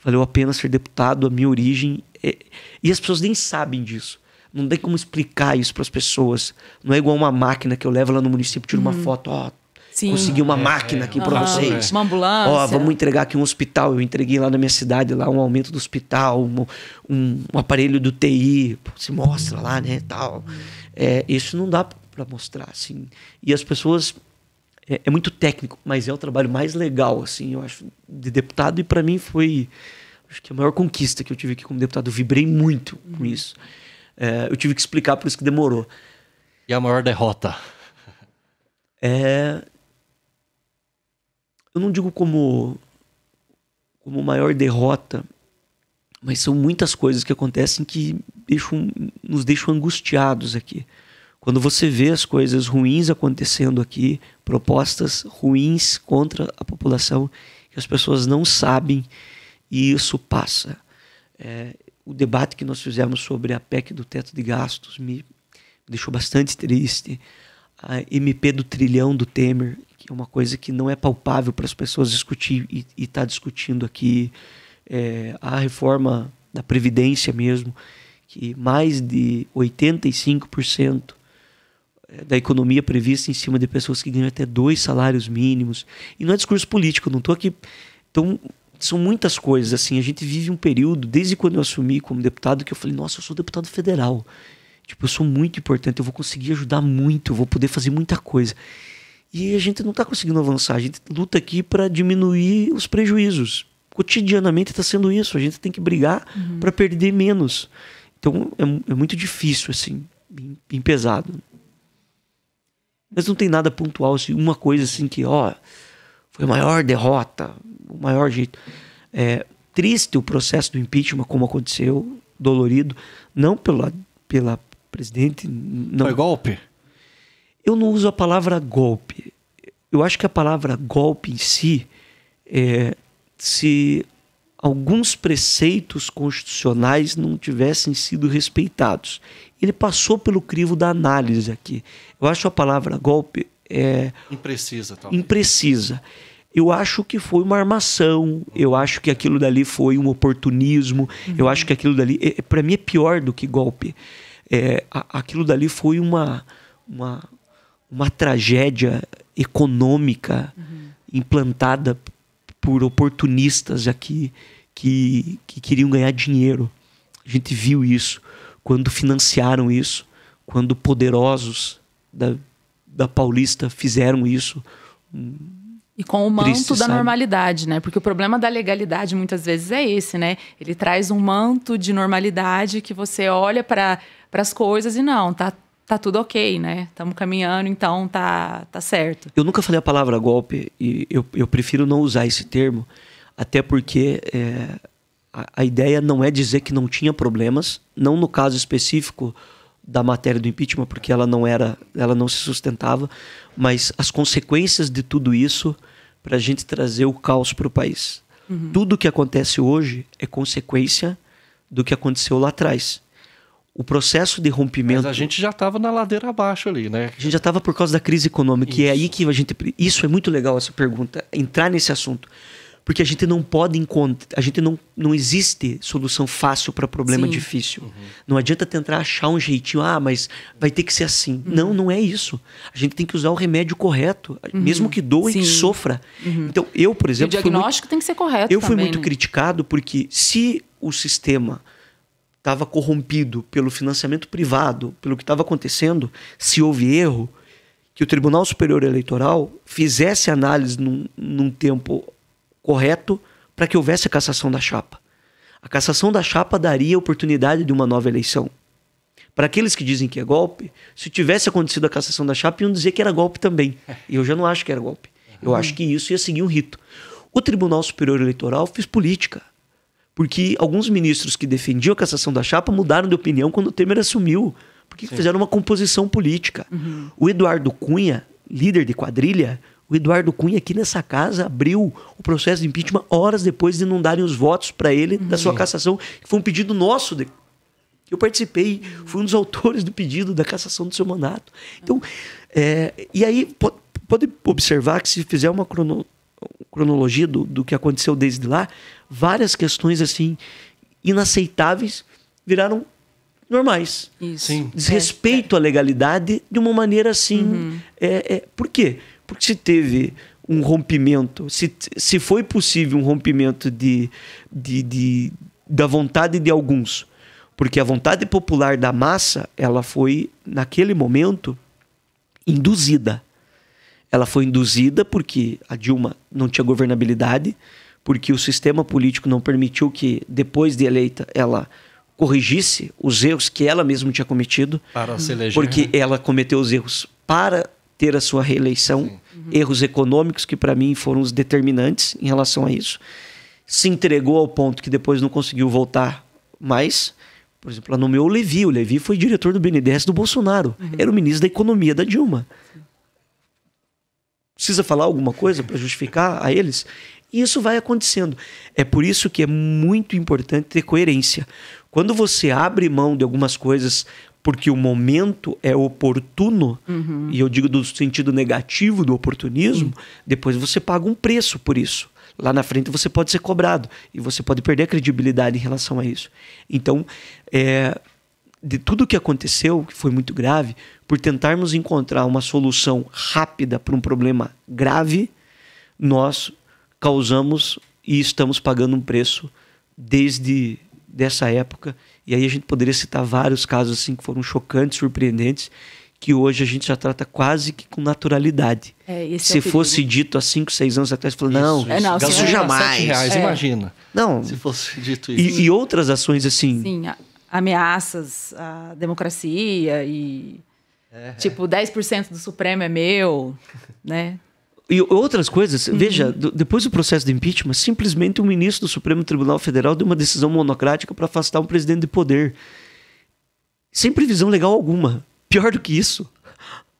valeu a pena ser deputado, a minha origem. É... E as pessoas nem sabem disso. Não tem como explicar isso para as pessoas. Não é igual uma máquina que eu levo lá no município, tiro uma uhum. foto, ó, Sim. consegui uma é, máquina aqui é. para vocês. Uma ambulância. Ó, vamos entregar aqui um hospital. Eu entreguei lá na minha cidade lá um aumento do hospital, um, um, um aparelho do TI, se mostra lá, né, tal. É, isso não dá para mostrar, assim. E as pessoas é, é, muito técnico, mas é o trabalho mais legal, assim, eu acho, de deputado. E para mim foi, acho que a maior conquista que eu tive aqui como deputado. Eu vibrei muito com uhum. isso. É, eu tive que explicar, por isso que demorou. E a maior derrota? É. Eu não digo como como maior derrota, mas são muitas coisas que acontecem que deixam, nos deixam angustiados aqui. Quando você vê as coisas ruins acontecendo aqui, propostas ruins contra a população, que as pessoas não sabem, e isso passa. É, o debate que nós fizemos sobre a PEC do teto de gastos me deixou bastante triste. A MP do trilhão do Temer, que é uma coisa que não é palpável para as pessoas discutir e está discutindo aqui. É, a reforma da Previdência mesmo, que mais de 85% eh, da economia prevista em cima de pessoas que ganham até dois salários mínimos. E não é discurso político, não estou aqui. Então, são muitas coisas. assim A gente vive um período, desde quando eu assumi como deputado, que eu falei: nossa, eu sou deputado federal. Tipo, eu sou muito importante, eu vou conseguir ajudar muito, eu vou poder fazer muita coisa. E a gente não está conseguindo avançar. A gente luta aqui para diminuir os prejuízos. Cotidianamente está sendo isso. A gente tem que brigar uhum. para perder menos. Então é, é muito difícil, assim, bem, bem pesado. Mas não tem nada pontual, assim, uma coisa assim que, ó, foi a maior derrota, o maior jeito. É triste o processo do impeachment, como aconteceu, dolorido, não pela, pela presidente. Não. Foi golpe? Eu não uso a palavra golpe. Eu acho que a palavra golpe em si, é, se alguns preceitos constitucionais não tivessem sido respeitados ele passou pelo crivo da análise aqui. Eu acho a palavra golpe é imprecisa, talvez. Imprecisa. Eu acho que foi uma armação. Eu acho que aquilo dali foi um oportunismo. Uhum. Eu acho que aquilo dali, é, é para mim, é pior do que golpe. É, a, aquilo dali foi uma uma, uma tragédia econômica uhum. implantada por oportunistas aqui que, que queriam ganhar dinheiro. A gente viu isso quando financiaram isso, quando poderosos da, da Paulista fizeram isso. E com o manto Triste, da sabe? normalidade, né? Porque o problema da legalidade muitas vezes é esse, né? Ele traz um manto de normalidade que você olha para as coisas e não, tá, tá tudo ok, né? Estamos caminhando, então tá, tá certo. Eu nunca falei a palavra golpe e eu, eu prefiro não usar esse termo, até porque é, a, a ideia não é dizer que não tinha problemas, não no caso específico da matéria do impeachment, porque ela não era, ela não se sustentava, mas as consequências de tudo isso para a gente trazer o caos para o país. Uhum. Tudo que acontece hoje é consequência do que aconteceu lá atrás. O processo de rompimento. Mas a gente já estava na ladeira abaixo ali, né? A gente já estava por causa da crise econômica. Isso. E é aí que a gente. Isso é muito legal, essa pergunta. Entrar nesse assunto. Porque a gente não pode encontrar, a gente não, não existe solução fácil para problema Sim. difícil. Uhum. Não adianta tentar achar um jeitinho, ah, mas vai ter que ser assim. Uhum. Não, não é isso. A gente tem que usar o remédio correto, uhum. mesmo que doa e que sofra. Uhum. Então, eu, por exemplo. o diagnóstico muito, tem que ser correto. Eu também, fui muito né? criticado porque se o sistema estava corrompido pelo financiamento privado, pelo que estava acontecendo, se houve erro, que o Tribunal Superior Eleitoral fizesse análise num, num tempo correto para que houvesse a cassação da chapa. A cassação da chapa daria oportunidade de uma nova eleição. Para aqueles que dizem que é golpe, se tivesse acontecido a cassação da chapa, iam dizer que era golpe também. E eu já não acho que era golpe. Eu acho que isso ia seguir um rito. O Tribunal Superior Eleitoral fez política. Porque alguns ministros que defendiam a cassação da chapa mudaram de opinião quando o Temer assumiu. Porque Sim. fizeram uma composição política. Uhum. O Eduardo Cunha, líder de quadrilha, o Eduardo Cunha, aqui nessa casa, abriu o processo de impeachment horas depois de não darem os votos para ele uhum. da sua uhum. cassação, que foi um pedido nosso. De... Eu participei, fui um dos autores do pedido da cassação do seu mandato. Então, é, e aí, pode, pode, observar que se fizer uma crono, cronologia do, do que aconteceu desde lá, várias questões assim inaceitáveis viraram normais. Isso. Sim. Desrespeito é, é. à legalidade de uma maneira assim. Uhum. É, é por quê? Porque se teve um rompimento, se, se foi possível um rompimento de, de, de, da vontade de alguns, porque a vontade popular da massa, ela foi, naquele momento, induzida. Ela foi induzida porque a Dilma não tinha governabilidade, porque o sistema político não permitiu que, depois de eleita, ela corrigisse os erros que ela mesma tinha cometido. Para se eleger. Porque né? ela cometeu os erros para ter a sua reeleição. Sim uhum. erros econômicos que para mim foram os determinantes em relação a isso. Se entregou ao ponto que depois não conseguiu voltar mais. Por exemplo, lá no meu o Levi, o Levi foi diretor do BNDES do Bolsonaro, uhum. era o ministro da Economia da Dilma. Precisa falar alguma coisa para justificar a eles? E isso vai acontecendo. É por isso que é muito importante ter coerência. Quando você abre mão de algumas coisas porque o momento é oportuno, uhum. e eu digo do sentido negativo do oportunismo, uhum. depois você paga um preço por isso. Lá na frente você pode ser cobrado e você pode perder a credibilidade em relação a isso. Então, é, de tudo o que aconteceu, que foi muito grave, por tentarmos encontrar uma solução rápida para um problema grave, nós causamos e estamos pagando um preço desde dessa época e aí a gente poderia citar vários casos assim que foram chocantes, surpreendentes, que hoje a gente já trata quase que com naturalidade. É, é Se é fosse né? dito há 5, 6 anos atrás, falou, não, isso, é, não, isso jamais. Reais, é. imagina. Não. Se fosse dito isso. E, e outras ações assim. Sim, ameaças à democracia e. É. Tipo, 10% do Supremo é meu, né? E outras coisas, uhum. veja, do, depois do processo de impeachment, simplesmente o um ministro do Supremo Tribunal Federal deu uma decisão monocrática para afastar um presidente de poder. Sem previsão legal alguma. Pior do que isso,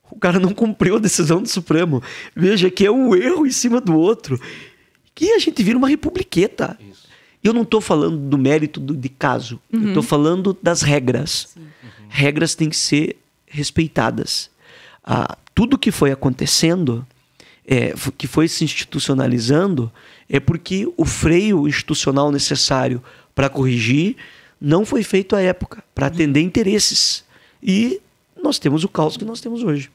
o cara não cumpriu a decisão do Supremo. Veja que é um erro em cima do outro. Que a gente vira uma republiqueta. Isso. Eu não estou falando do mérito do, de caso, uhum. eu estou falando das regras. Uhum. Regras têm que ser respeitadas. Ah, tudo que foi acontecendo é, que foi se institucionalizando é porque o freio institucional necessário para corrigir não foi feito à época, para uhum. atender interesses. E nós temos o caos que nós temos hoje.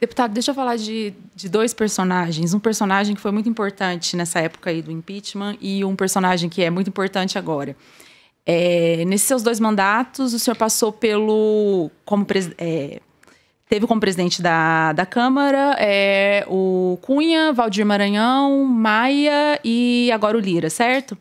Deputado, deixa eu falar de, de dois personagens. Um personagem que foi muito importante nessa época aí do impeachment e um personagem que é muito importante agora. É, nesses seus dois mandatos, o senhor passou pelo como é, Teve como presidente da, da Câmara é, o Cunha, Valdir Maranhão, Maia e agora o Lira, certo?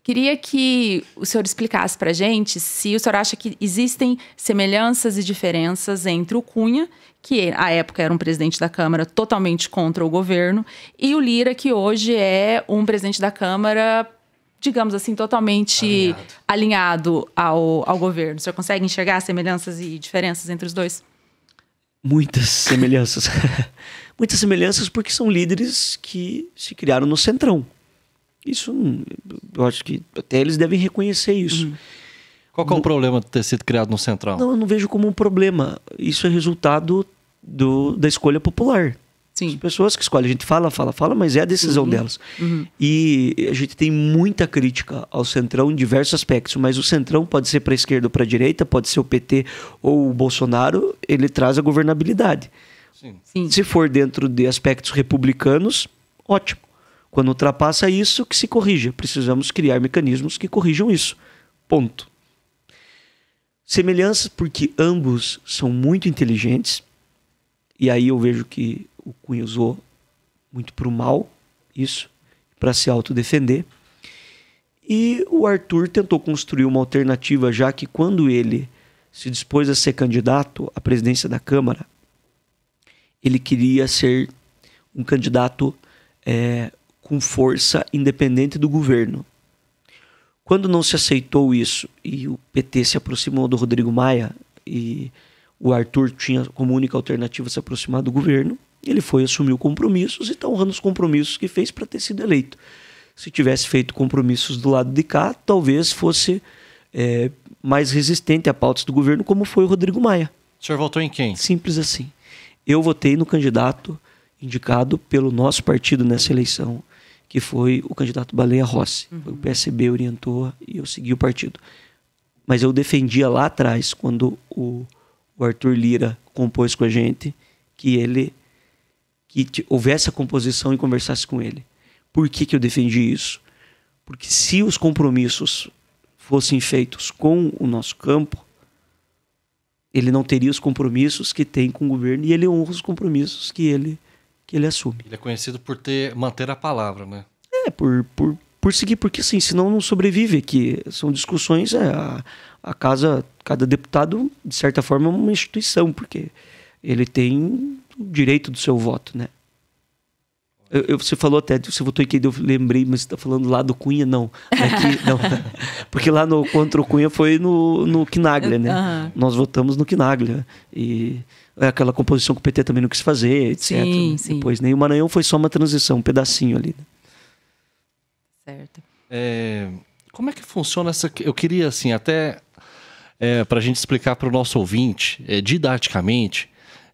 Queria que o senhor explicasse para gente se o senhor acha que existem semelhanças e diferenças entre o Cunha, que à época era um presidente da Câmara totalmente contra o governo, e o Lira, que hoje é um presidente da Câmara, digamos assim, totalmente alinhado, alinhado ao, ao governo. O senhor consegue enxergar semelhanças e diferenças entre os dois? Muitas semelhanças. Muitas semelhanças porque são líderes que se criaram no centrão. Isso, hum, eu acho que até eles devem reconhecer isso. Uhum. Qual é o no... problema de ter sido criado no centrão? Não, eu não vejo como um problema. Isso é resultado do, da escolha popular. Sim. As pessoas que escolhem. A gente fala, fala, fala, mas é a decisão uhum. delas. Uhum. E a gente tem muita crítica ao Centrão em diversos aspectos, mas o Centrão pode ser para a esquerda ou para a direita, pode ser o PT ou o Bolsonaro, ele traz a governabilidade. Sim. Sim. Se for dentro de aspectos republicanos, ótimo. Quando ultrapassa isso, que se corrija. Precisamos criar mecanismos que corrijam isso. Ponto. Semelhanças, porque ambos são muito inteligentes, e aí eu vejo que o Cunha usou muito para o mal isso, para se autodefender. E o Arthur tentou construir uma alternativa, já que quando ele se dispôs a ser candidato à presidência da Câmara, ele queria ser um candidato é, com força independente do governo. Quando não se aceitou isso e o PT se aproximou do Rodrigo Maia e o Arthur tinha como única alternativa se aproximar do governo, ele foi assumiu compromissos e está honrando os compromissos que fez para ter sido eleito. Se tivesse feito compromissos do lado de cá, talvez fosse é, mais resistente a pautas do governo, como foi o Rodrigo Maia. O senhor votou em quem? Simples assim. Eu votei no candidato indicado pelo nosso partido nessa eleição, que foi o candidato Baleia Rossi. Uhum. O PSB orientou e eu segui o partido. Mas eu defendia lá atrás, quando o, o Arthur Lira compôs com a gente, que ele que houvesse a composição e conversasse com ele. Por que, que eu defendi isso? Porque se os compromissos fossem feitos com o nosso campo, ele não teria os compromissos que tem com o governo e ele honra os compromissos que ele, que ele assume. Ele é conhecido por ter, manter a palavra, né? É, por, por, por seguir, porque assim, senão não sobrevive aqui. São discussões, é, a, a casa, cada deputado, de certa forma, é uma instituição, porque ele tem direito do seu voto, né? Eu, eu, você falou até, você votou em quem eu lembrei, mas você tá falando lá do Cunha, não. Aqui, não. É Porque lá no contra o Cunha foi no, no Quinaglia, né? Uhum. Nós votamos no Quinaglia. E é aquela composição que o PT também não quis fazer, etc. Sim, sim. Depois, nem o Maranhão foi só uma transição, um pedacinho ali. Né? Certo. É, como é que funciona essa. Eu queria, assim, até é, para a gente explicar para o nosso ouvinte, é, didaticamente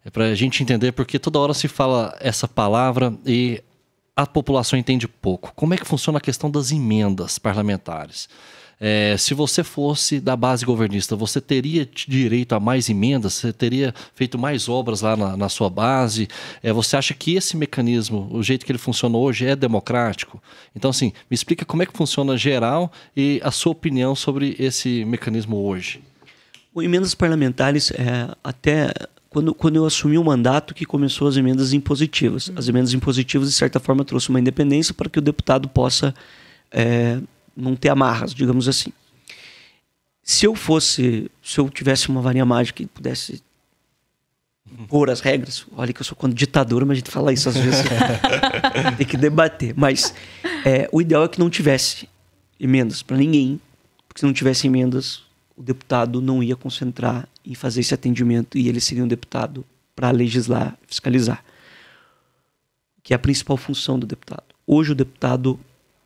é para a gente entender porque toda hora se fala essa palavra e a população entende pouco. Como é que funciona a questão das emendas parlamentares? É, se você fosse da base governista, você teria direito a mais emendas? Você teria feito mais obras lá na, na sua base? É, você acha que esse mecanismo, o jeito que ele funciona hoje, é democrático? Então, assim, me explica como é que funciona geral e a sua opinião sobre esse mecanismo hoje. O emendas parlamentares, é, até quando, quando eu assumi o mandato que começou as emendas impositivas. Uhum. As emendas impositivas, de certa forma, trouxe uma independência para que o deputado possa é, não ter amarras, digamos assim. Se eu fosse, se eu tivesse uma varinha mágica e pudesse pôr as regras, olha que eu sou quando ditador, mas a gente fala isso às vezes. Tem que debater. Mas é, o ideal é que não tivesse emendas para ninguém, porque se não tivesse emendas, o deputado não ia concentrar e fazer esse atendimento, e ele seria um deputado para legislar, fiscalizar, que é a principal função do deputado. Hoje o deputado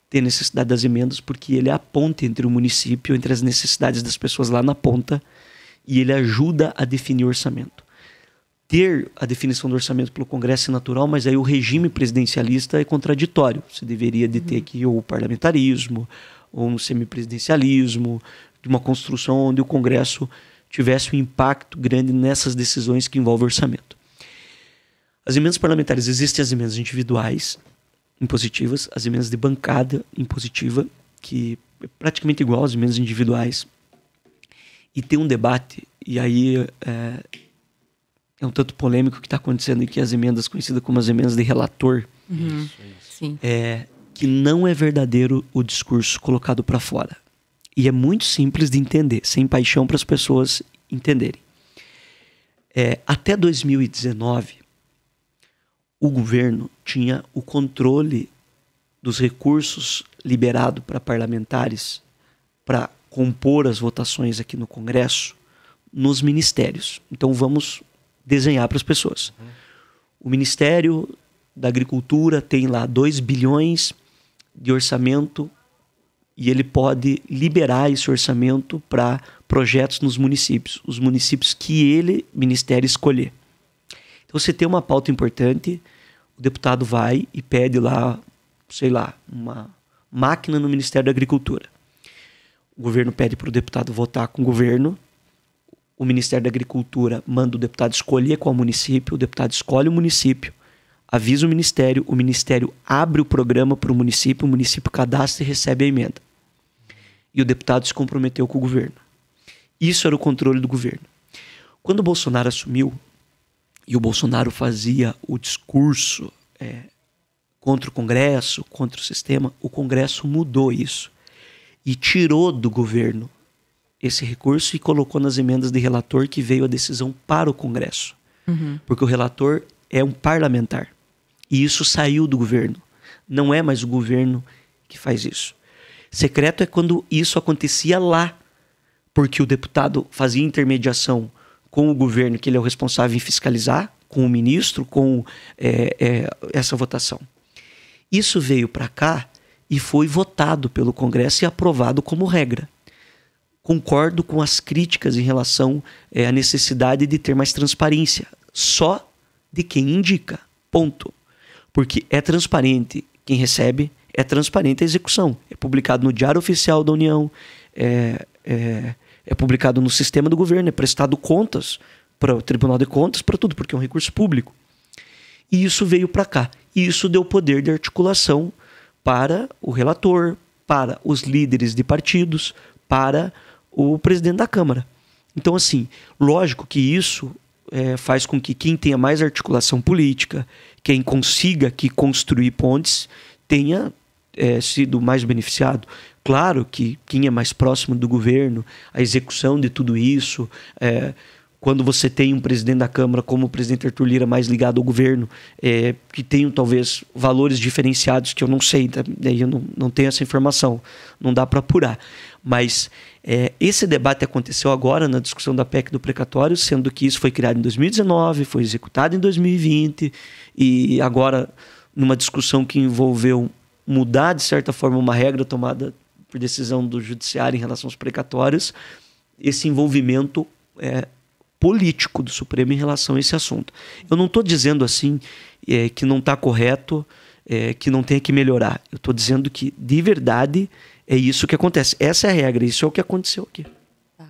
tem necessidade das emendas porque ele é a ponte entre o município, entre as necessidades das pessoas lá na ponta, e ele ajuda a definir o orçamento. Ter a definição do orçamento pelo Congresso é natural, mas aí o regime presidencialista é contraditório. Você deveria de ter uhum. aqui o parlamentarismo, ou um semipresidencialismo, de uma construção onde o Congresso tivesse um impacto grande nessas decisões que envolvem orçamento. As emendas parlamentares existem as emendas individuais impositivas, as emendas de bancada impositiva, que é praticamente igual às emendas individuais. E tem um debate, e aí é, é um tanto polêmico que está acontecendo, que as emendas, conhecidas como as emendas de relator, uhum. é, que não é verdadeiro o discurso colocado para fora. E é muito simples de entender, sem paixão para as pessoas entenderem. É, até 2019, o governo tinha o controle dos recursos liberado para parlamentares para compor as votações aqui no Congresso nos ministérios. Então vamos desenhar para as pessoas. O Ministério da Agricultura tem lá 2 bilhões de orçamento e ele pode liberar esse orçamento para projetos nos municípios, os municípios que ele, ministério, escolher. Então você tem uma pauta importante, o deputado vai e pede lá, sei lá, uma máquina no Ministério da Agricultura. O governo pede para o deputado votar com o governo, o Ministério da Agricultura manda o deputado escolher qual município, o deputado escolhe o município, avisa o ministério, o ministério abre o programa para o município, o município cadastra e recebe a emenda. E o deputado se comprometeu com o governo. Isso era o controle do governo. Quando o Bolsonaro assumiu, e o Bolsonaro fazia o discurso é, contra o Congresso, contra o sistema, o Congresso mudou isso e tirou do governo esse recurso e colocou nas emendas de relator que veio a decisão para o Congresso. Uhum. Porque o relator é um parlamentar. E isso saiu do governo. Não é mais o governo que faz isso. Secreto é quando isso acontecia lá, porque o deputado fazia intermediação com o governo, que ele é o responsável em fiscalizar, com o ministro, com é, é, essa votação. Isso veio para cá e foi votado pelo Congresso e aprovado como regra. Concordo com as críticas em relação é, à necessidade de ter mais transparência, só de quem indica. Ponto. Porque é transparente quem recebe, é transparente a execução. É publicado no Diário Oficial da União, é, é, é publicado no sistema do governo, é prestado contas para o Tribunal de Contas, para tudo, porque é um recurso público. E isso veio para cá. E isso deu poder de articulação para o relator, para os líderes de partidos, para o presidente da Câmara. Então, assim, lógico que isso é, faz com que quem tenha mais articulação política, quem consiga que construir pontes, tenha é, sido mais beneficiado. Claro que quem é mais próximo do governo, a execução de tudo isso, é, quando você tem um presidente da Câmara como o presidente Arthur Lira mais ligado ao governo, é, que tem talvez valores diferenciados que eu não sei, tá? daí eu não, não tenho essa informação, não dá para apurar. Mas é, esse debate aconteceu agora na discussão da PEC do precatório, sendo que isso foi criado em 2019, foi executado em 2020, e agora, numa discussão que envolveu mudar, de certa forma, uma regra tomada por decisão do judiciário em relação aos precatórios, esse envolvimento é, político do Supremo em relação a esse assunto. Eu não estou dizendo assim é, que não está correto, é, que não tem que melhorar. Eu estou dizendo que, de verdade, é isso que acontece. Essa é a regra, isso é o que aconteceu aqui. Tá.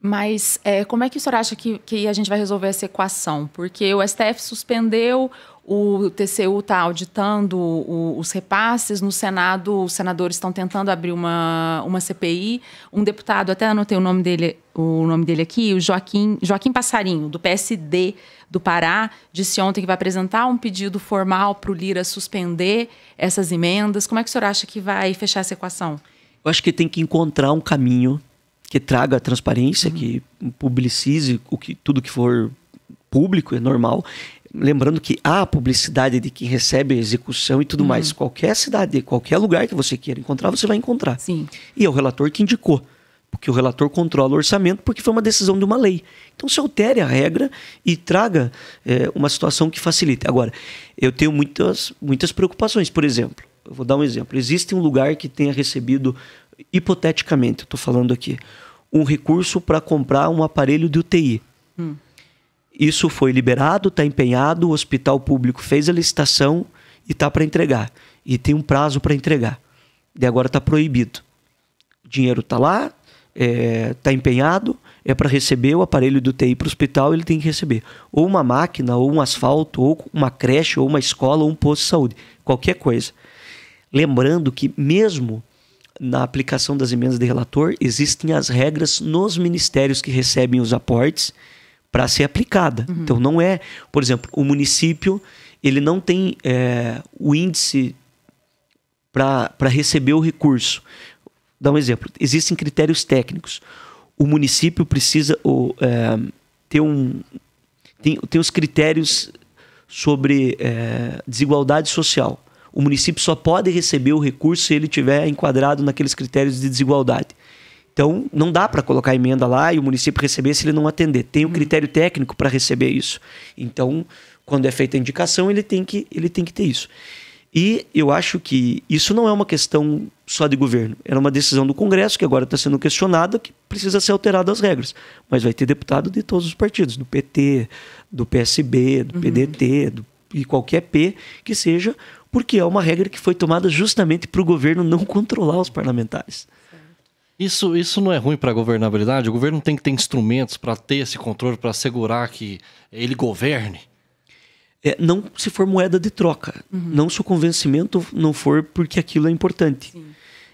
Mas é, como é que o senhor acha que, que a gente vai resolver essa equação? Porque o STF suspendeu o TCU está auditando o, os repasses, no Senado os senadores estão tentando abrir uma, uma CPI, um deputado, até anotei o nome dele, o nome dele aqui, o Joaquim, Joaquim Passarinho, do PSD do Pará, disse ontem que vai apresentar um pedido formal para o Lira suspender essas emendas. Como é que o senhor acha que vai fechar essa equação? Eu acho que tem que encontrar um caminho que traga transparência, uhum. que publicize o que, tudo que for público, é normal. Lembrando que há a publicidade de quem recebe a execução e tudo uhum. mais. Qualquer cidade, qualquer lugar que você queira encontrar, você vai encontrar. Sim. E é o relator que indicou. Porque o relator controla o orçamento porque foi uma decisão de uma lei. Então se altere a regra e traga é, uma situação que facilite. Agora, eu tenho muitas, muitas preocupações. Por exemplo, eu vou dar um exemplo. Existe um lugar que tenha recebido, hipoteticamente, estou falando aqui, um recurso para comprar um aparelho de UTI. Hum. Isso foi liberado, está empenhado, o hospital público fez a licitação e está para entregar. E tem um prazo para entregar. E agora está proibido. O dinheiro está lá, está é, tá empenhado, é para receber o aparelho do TI para o hospital, ele tem que receber. Ou uma máquina, ou um asfalto, ou uma creche, ou uma escola, ou um posto de saúde. Qualquer coisa. Lembrando que, mesmo na aplicação das emendas de relator, existem as regras nos ministérios que recebem os aportes para ser aplicada. Uhum. Então não é, por exemplo, o município ele não tem é, o índice para receber o recurso. Dá um exemplo. Existem critérios técnicos. O município precisa o, é, ter um tem, tem os critérios sobre é, desigualdade social. O município só pode receber o recurso se ele tiver enquadrado naqueles critérios de desigualdade. Então, não dá para colocar emenda lá e o município receber se ele não atender. Tem o um uhum. critério técnico para receber isso. Então, quando é feita a indicação, ele tem, que, ele tem que ter isso. E eu acho que isso não é uma questão só de governo. Era uma decisão do Congresso, que agora está sendo questionada, que precisa ser alterada as regras. Mas vai ter deputado de todos os partidos, do PT, do PSB, do uhum. PDT, do, e qualquer P que seja, porque é uma regra que foi tomada justamente para o governo não controlar os parlamentares. Isso, isso não é ruim para a governabilidade? O governo tem que ter instrumentos para ter esse controle, para assegurar que ele governe? É, não se for moeda de troca. Uhum. Não se o convencimento não for porque aquilo é importante. Sim.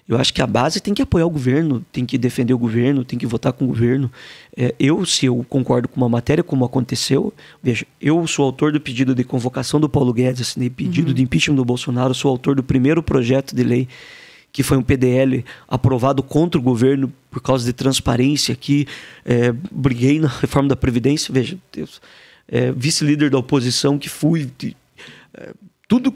Eu acho que a base tem que apoiar o governo, tem que defender o governo, tem que votar com o governo. É, eu, se eu concordo com uma matéria, como aconteceu, veja, eu sou autor do pedido de convocação do Paulo Guedes, assinei pedido uhum. de impeachment do Bolsonaro, sou autor do primeiro projeto de lei que foi um PDL aprovado contra o governo por causa de transparência, que é, briguei na reforma da Previdência, veja, Deus, é, vice-líder da oposição que fui, de, é, tudo.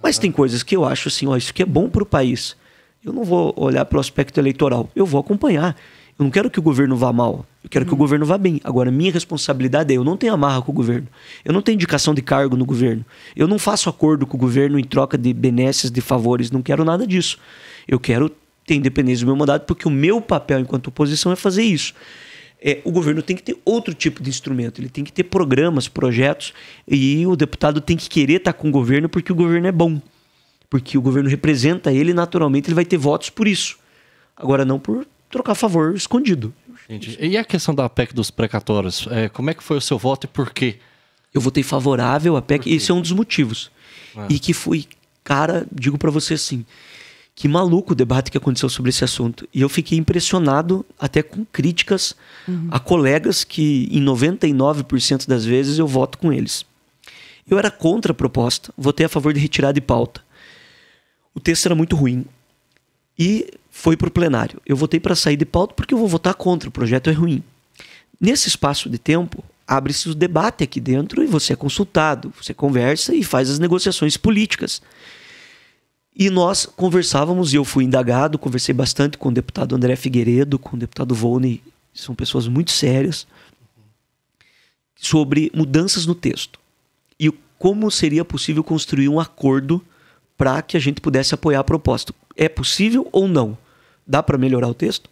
Mas tem coisas que eu acho assim, ó, isso que é bom para o país. Eu não vou olhar para o aspecto eleitoral, eu vou acompanhar. Eu não quero que o governo vá mal, eu quero hum. que o uhum. governo vá bem. Agora, minha responsabilidade é eu não tenho amarra com o governo. Eu não tenho indicação de cargo no governo. Eu não faço acordo com o governo em troca de benesses, de favores. Não quero nada disso. Eu quero ter independência do meu mandato, porque o meu papel enquanto oposição é fazer isso. É, o governo tem que ter outro tipo de instrumento, ele tem que ter programas, projetos, e o deputado tem que querer estar com o governo porque o governo é bom. Porque o governo representa ele, naturalmente ele vai ter votos por isso. Agora, não por trocar favor escondido. Entendi. E a questão da PEC dos precatórios? É, como é que foi o seu voto e por quê? Eu votei favorável à PEC, esse é um dos motivos. Ah. E que foi, cara, digo para você assim, que maluco o debate que aconteceu sobre esse assunto. E eu fiquei impressionado até com críticas uhum. a colegas que, em 99% das vezes, eu voto com eles. Eu era contra a proposta, votei a favor de retirar de pauta. O texto era muito ruim. E foi para o plenário. Eu votei para sair de pauta porque eu vou votar contra, o projeto é ruim. Nesse espaço de tempo, abre-se o debate aqui dentro e você é consultado, você conversa e faz as negociações políticas. E nós conversávamos, e eu fui indagado, conversei bastante com o deputado André Figueiredo, com o deputado Volney, são pessoas muito sérias, sobre mudanças no texto. E como seria possível construir um acordo para que a gente pudesse apoiar a proposta. É possível ou não? Dá para melhorar o texto?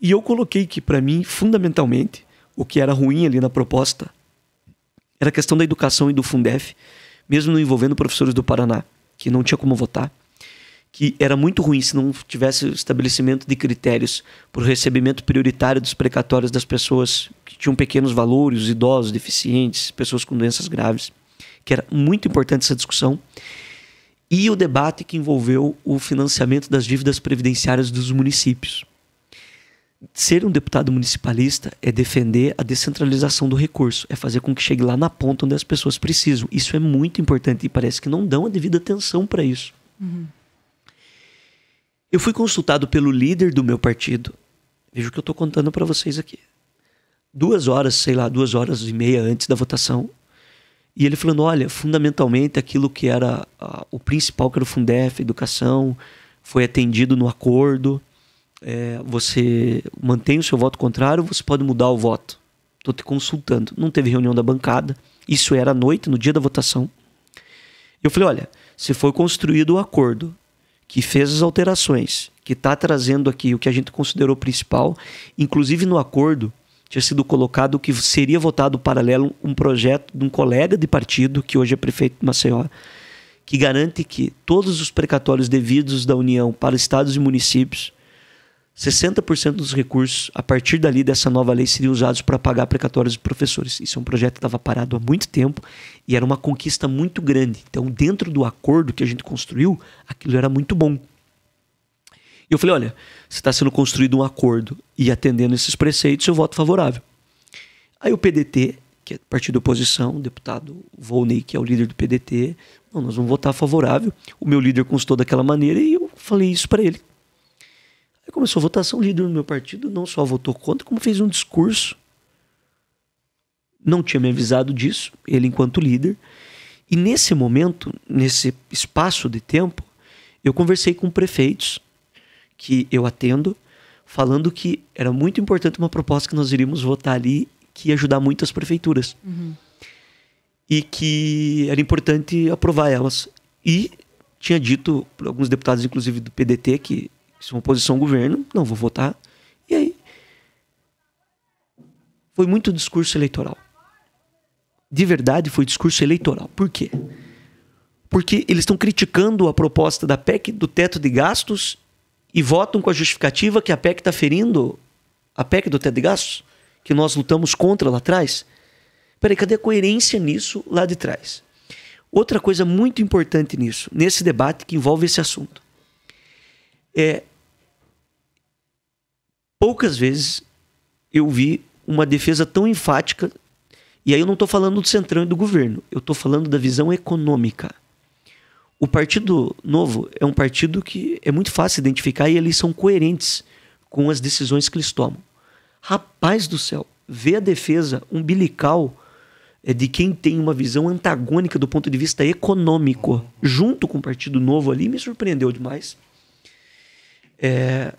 E eu coloquei que, para mim, fundamentalmente, o que era ruim ali na proposta era a questão da educação e do Fundef, mesmo não envolvendo professores do Paraná, que não tinha como votar que era muito ruim se não tivesse estabelecimento de critérios para o recebimento prioritário dos precatórios das pessoas que tinham pequenos valores, idosos, deficientes, pessoas com doenças graves, que era muito importante essa discussão, e o debate que envolveu o financiamento das dívidas previdenciárias dos municípios. Ser um deputado municipalista é defender a descentralização do recurso, é fazer com que chegue lá na ponta onde as pessoas precisam. Isso é muito importante e parece que não dão a devida atenção para isso. Uhum. Eu fui consultado pelo líder do meu partido. Veja o que eu estou contando para vocês aqui. Duas horas, sei lá, duas horas e meia antes da votação. E ele falando: olha, fundamentalmente aquilo que era a, o principal, que era o Fundef, educação, foi atendido no acordo. É, você mantém o seu voto contrário, você pode mudar o voto. Estou te consultando. Não teve reunião da bancada. Isso era à noite, no dia da votação. Eu falei: olha, se foi construído o acordo, que fez as alterações, que está trazendo aqui o que a gente considerou principal, inclusive no acordo tinha sido colocado que seria votado paralelo um projeto de um colega de partido, que hoje é prefeito de Maceió, que garante que todos os precatórios devidos da União para estados e municípios, 60% dos recursos, a partir dali dessa nova lei, seriam usados para pagar precatórios de professores. Isso é um projeto que estava parado há muito tempo e era uma conquista muito grande. Então, dentro do acordo que a gente construiu, aquilo era muito bom. E eu falei: olha, se está sendo construído um acordo e atendendo esses preceitos, eu voto favorável. Aí o PDT, que é partido de oposição, o deputado Volney, que é o líder do PDT, não, nós vamos votar favorável. O meu líder constou daquela maneira e eu falei isso para ele. Aí começou a votação, o líder do meu partido não só votou contra, como fez um discurso não tinha me avisado disso, ele enquanto líder. E nesse momento, nesse espaço de tempo, eu conversei com prefeitos que eu atendo, falando que era muito importante uma proposta que nós iríamos votar ali, que ia ajudar as prefeituras. Uhum. E que era importante aprovar elas. E tinha dito para alguns deputados, inclusive do PDT, que são é oposição ao governo, não vou votar. E aí? Foi muito discurso eleitoral de verdade foi discurso eleitoral. Por quê? Porque eles estão criticando a proposta da PEC do teto de gastos e votam com a justificativa que a PEC está ferindo a PEC do teto de gastos, que nós lutamos contra lá atrás. Peraí, cadê a coerência nisso lá de trás? Outra coisa muito importante nisso, nesse debate que envolve esse assunto, é poucas vezes eu vi uma defesa tão enfática e aí eu não estou falando do centrão e do governo, eu estou falando da visão econômica. O Partido Novo é um partido que é muito fácil identificar e eles são coerentes com as decisões que eles tomam. Rapaz do céu, ver a defesa umbilical é, de quem tem uma visão antagônica do ponto de vista econômico, junto com o Partido Novo ali, me surpreendeu demais. É,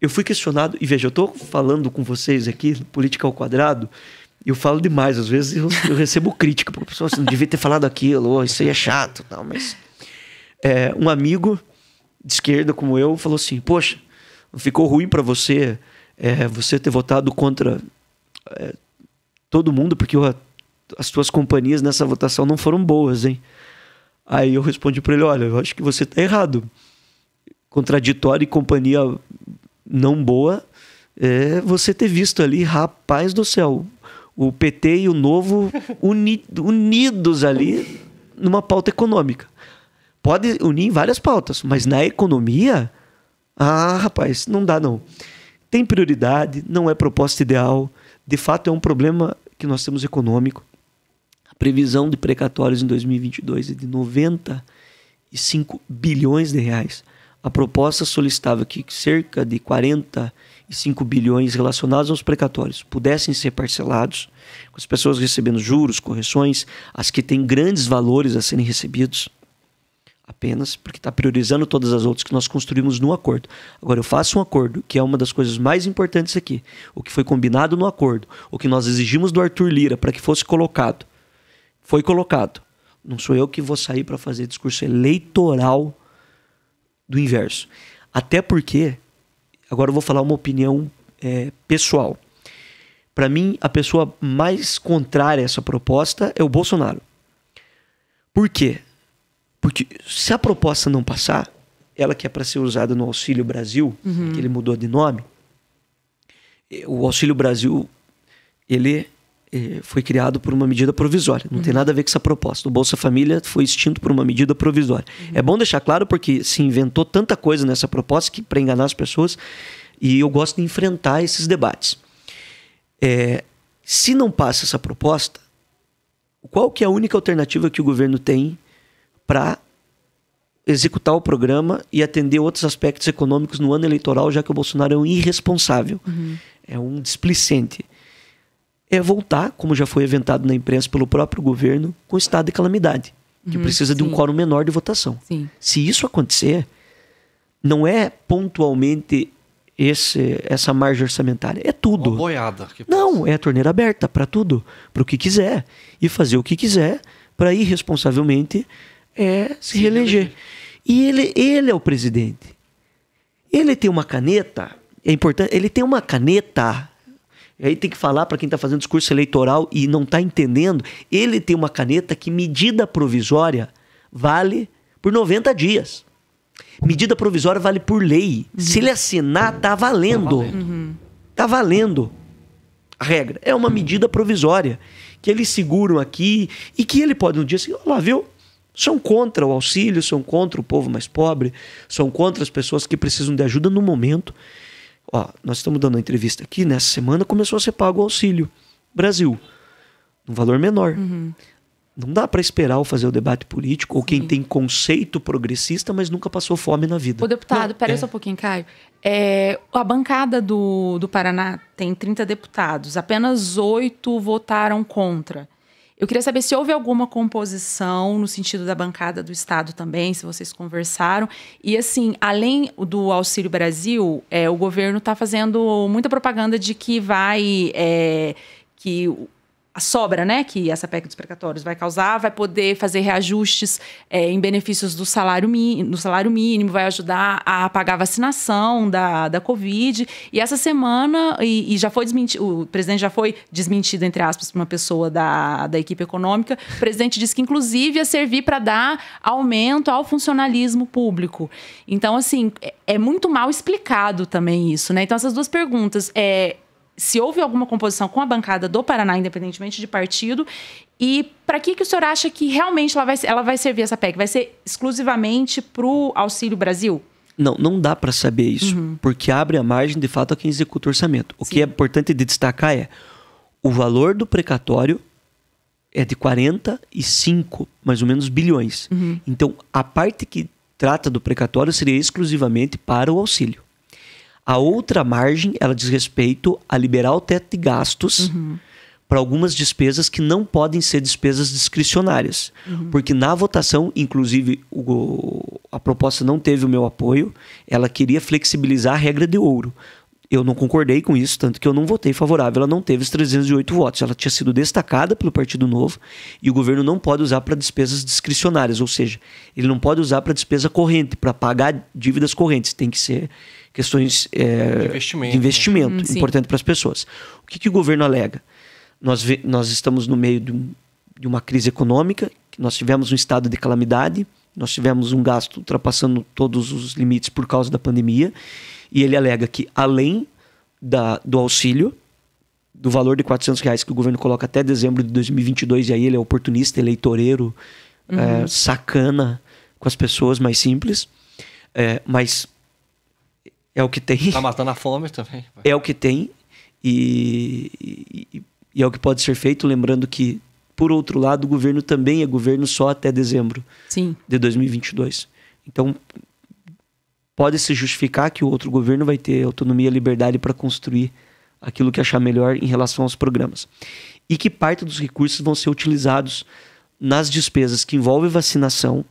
eu fui questionado, e veja, eu estou falando com vocês aqui, política ao quadrado, eu falo demais, às vezes eu, eu recebo crítica, porque a pessoa assim, não devia ter falado aquilo, ou oh, isso aí é chato, tal, mas é, um amigo de esquerda como eu falou assim: "Poxa, ficou ruim para você é, você ter votado contra é, todo mundo porque as suas companhias nessa votação não foram boas, hein?" Aí eu respondi para ele: "Olha, eu acho que você tá errado. Contraditório e companhia não boa é você ter visto ali, rapaz do céu, o PT e o Novo uni, unidos ali numa pauta econômica. Pode unir em várias pautas, mas na economia, ah, rapaz, não dá não. Tem prioridade, não é proposta ideal. De fato, é um problema que nós temos econômico. A previsão de precatórios em 2022 é de 95 bilhões de reais. A proposta solicitava que cerca de 40 bilhões e 5 bilhões relacionados aos precatórios pudessem ser parcelados, com as pessoas recebendo juros, correções, as que têm grandes valores a serem recebidos, apenas, porque está priorizando todas as outras que nós construímos no acordo. Agora, eu faço um acordo, que é uma das coisas mais importantes aqui, o que foi combinado no acordo, o que nós exigimos do Arthur Lira para que fosse colocado, foi colocado. Não sou eu que vou sair para fazer discurso eleitoral do inverso. Até porque Agora eu vou falar uma opinião é, pessoal. Para mim, a pessoa mais contrária a essa proposta é o Bolsonaro. Por quê? Porque se a proposta não passar, ela que é para ser usada no Auxílio Brasil, uhum. que ele mudou de nome, o Auxílio Brasil, ele é, foi criado por uma medida provisória. Não uhum. tem nada a ver com essa proposta. O Bolsa Família foi extinto por uma medida provisória. Uhum. É bom deixar claro porque se inventou tanta coisa nessa proposta que para enganar as pessoas. E eu gosto de enfrentar esses debates. É, se não passa essa proposta, qual que é a única alternativa que o governo tem para executar o programa e atender outros aspectos econômicos no ano eleitoral, já que o Bolsonaro é um irresponsável, uhum. é um displicente é voltar, como já foi aventado na imprensa pelo próprio governo, com o estado de calamidade, que uhum, precisa sim. de um quórum menor de votação. Sim. Se isso acontecer, não é pontualmente esse, essa margem orçamentária, é tudo. Uma boiada. não, é a torneira aberta para tudo, para o que quiser, e fazer o que quiser para irresponsavelmente é, se, reeleger. reeleger. E ele, ele é o presidente. Ele tem uma caneta, é importante, ele tem uma caneta Aí tem que falar para quem está fazendo discurso eleitoral e não está entendendo. Ele tem uma caneta que medida provisória vale por 90 dias. Medida provisória vale por lei. Uhum. Se ele assinar, tá valendo. Tá valendo. Uhum. Tá valendo. A regra é uma medida provisória que eles seguram aqui e que ele pode no um dia assim, assim, lá viu? São contra o auxílio, são contra o povo mais pobre, são contra as pessoas que precisam de ajuda no momento. Ó, nós estamos dando uma entrevista aqui, nessa semana começou a ser pago o auxílio Brasil, num valor menor. Uhum. Não dá para esperar ou fazer o debate político, ou quem tem conceito progressista, mas nunca passou fome na vida. O deputado, Não, peraí é. só um pouquinho, Caio. É, a bancada do, do Paraná tem 30 deputados, apenas oito votaram contra. Eu queria saber se houve alguma composição no sentido da bancada do Estado também, se vocês conversaram. E assim, além do Auxílio Brasil, é, o governo está fazendo muita propaganda de que vai. É, que a sobra, né, que essa PEC dos precatórios vai causar, vai poder fazer reajustes é, em benefícios do salário, no salário mínimo, vai ajudar a pagar a vacinação da, da Covid. E essa semana, e, e já foi desmentido, o presidente já foi desmentido, entre aspas, por uma pessoa da, da equipe econômica. O presidente disse que, inclusive, ia servir para dar aumento ao funcionalismo público. Então, assim, é, é, muito mal explicado também isso, né? Então, essas duas perguntas. É, se houve alguma composição com a bancada do Paraná, independentemente de partido, e para que, que o senhor acha que realmente ela vai, ela vai servir essa PEC? Vai ser exclusivamente para o Auxílio Brasil? Não, não dá para saber isso, uhum. porque abre a margem de fato a quem executa o orçamento. O Sim. que é importante de destacar é o valor do precatório é de 45, mais ou menos, bilhões. Uhum. Então, a parte que trata do precatório seria exclusivamente para o auxílio. A outra margem, ela diz respeito a liberar o teto de gastos uhum. para algumas despesas que não podem ser despesas discricionárias. Uhum. Porque na votação, inclusive, o, a proposta não teve o meu apoio, ela queria flexibilizar a regra de ouro. Eu não concordei com isso, tanto que eu não votei favorável. Ela não teve os 308 votos. Ela tinha sido destacada pelo Partido Novo e o governo não pode usar para despesas discricionárias, ou seja, ele não pode usar para despesa corrente, para pagar dívidas correntes. Tem que ser questões é, de investimento, de investimento né? importante para as pessoas. O que, que, o governo alega? Nós, nós estamos no meio de, um, de uma crise econômica, nós tivemos um estado de calamidade, nós tivemos um gasto ultrapassando todos os limites por causa da pandemia, e ele alega que além da, do auxílio, do valor de 400 reais que o governo coloca até dezembro de 2022, e aí ele é oportunista, eleitoreiro, é, uhum. é, sacana com as pessoas mais simples, é, mas é o que tem. Tá matando a fome também. É o que tem e, e, e é o que pode ser feito, lembrando que, por outro lado, o governo também é governo só até dezembro Sim. de 2022. Então, pode se justificar que o outro governo vai ter autonomia e liberdade para construir aquilo que achar melhor em relação aos programas. E que parte dos recursos vão ser utilizados nas despesas que envolvem vacinação,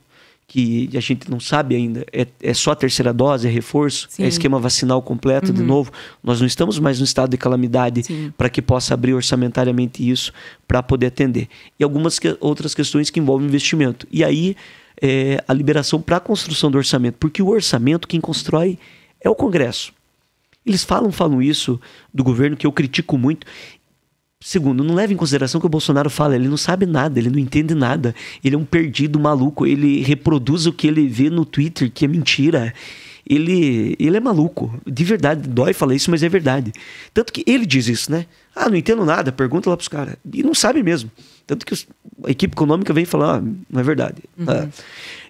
que a gente não sabe ainda, é, é só a terceira dose, é reforço, é Sim. é esquema vacinal completo uhum. de novo. Nós não estamos mais no estado de calamidade para que possa abrir orçamentariamente isso para poder atender. E algumas que, outras questões que envolvem investimento. E aí, é, a liberação para a construção do orçamento, porque o orçamento quem constrói é o Congresso. Eles falam, falam isso do governo que eu critico muito Segundo, não leve em consideração que o Bolsonaro fala, ele não sabe nada, ele não entende nada, ele é um perdido maluco, ele reproduz o que ele vê no Twitter, que é mentira. Ele, ele é maluco, de verdade, dói falar isso, mas é verdade. Tanto que ele diz isso, né? Ah, não entendo nada, pergunta lá pros caras. E não sabe mesmo. Tanto que os, a equipe econômica vem falar, ah, não é verdade. Uhum. Ah.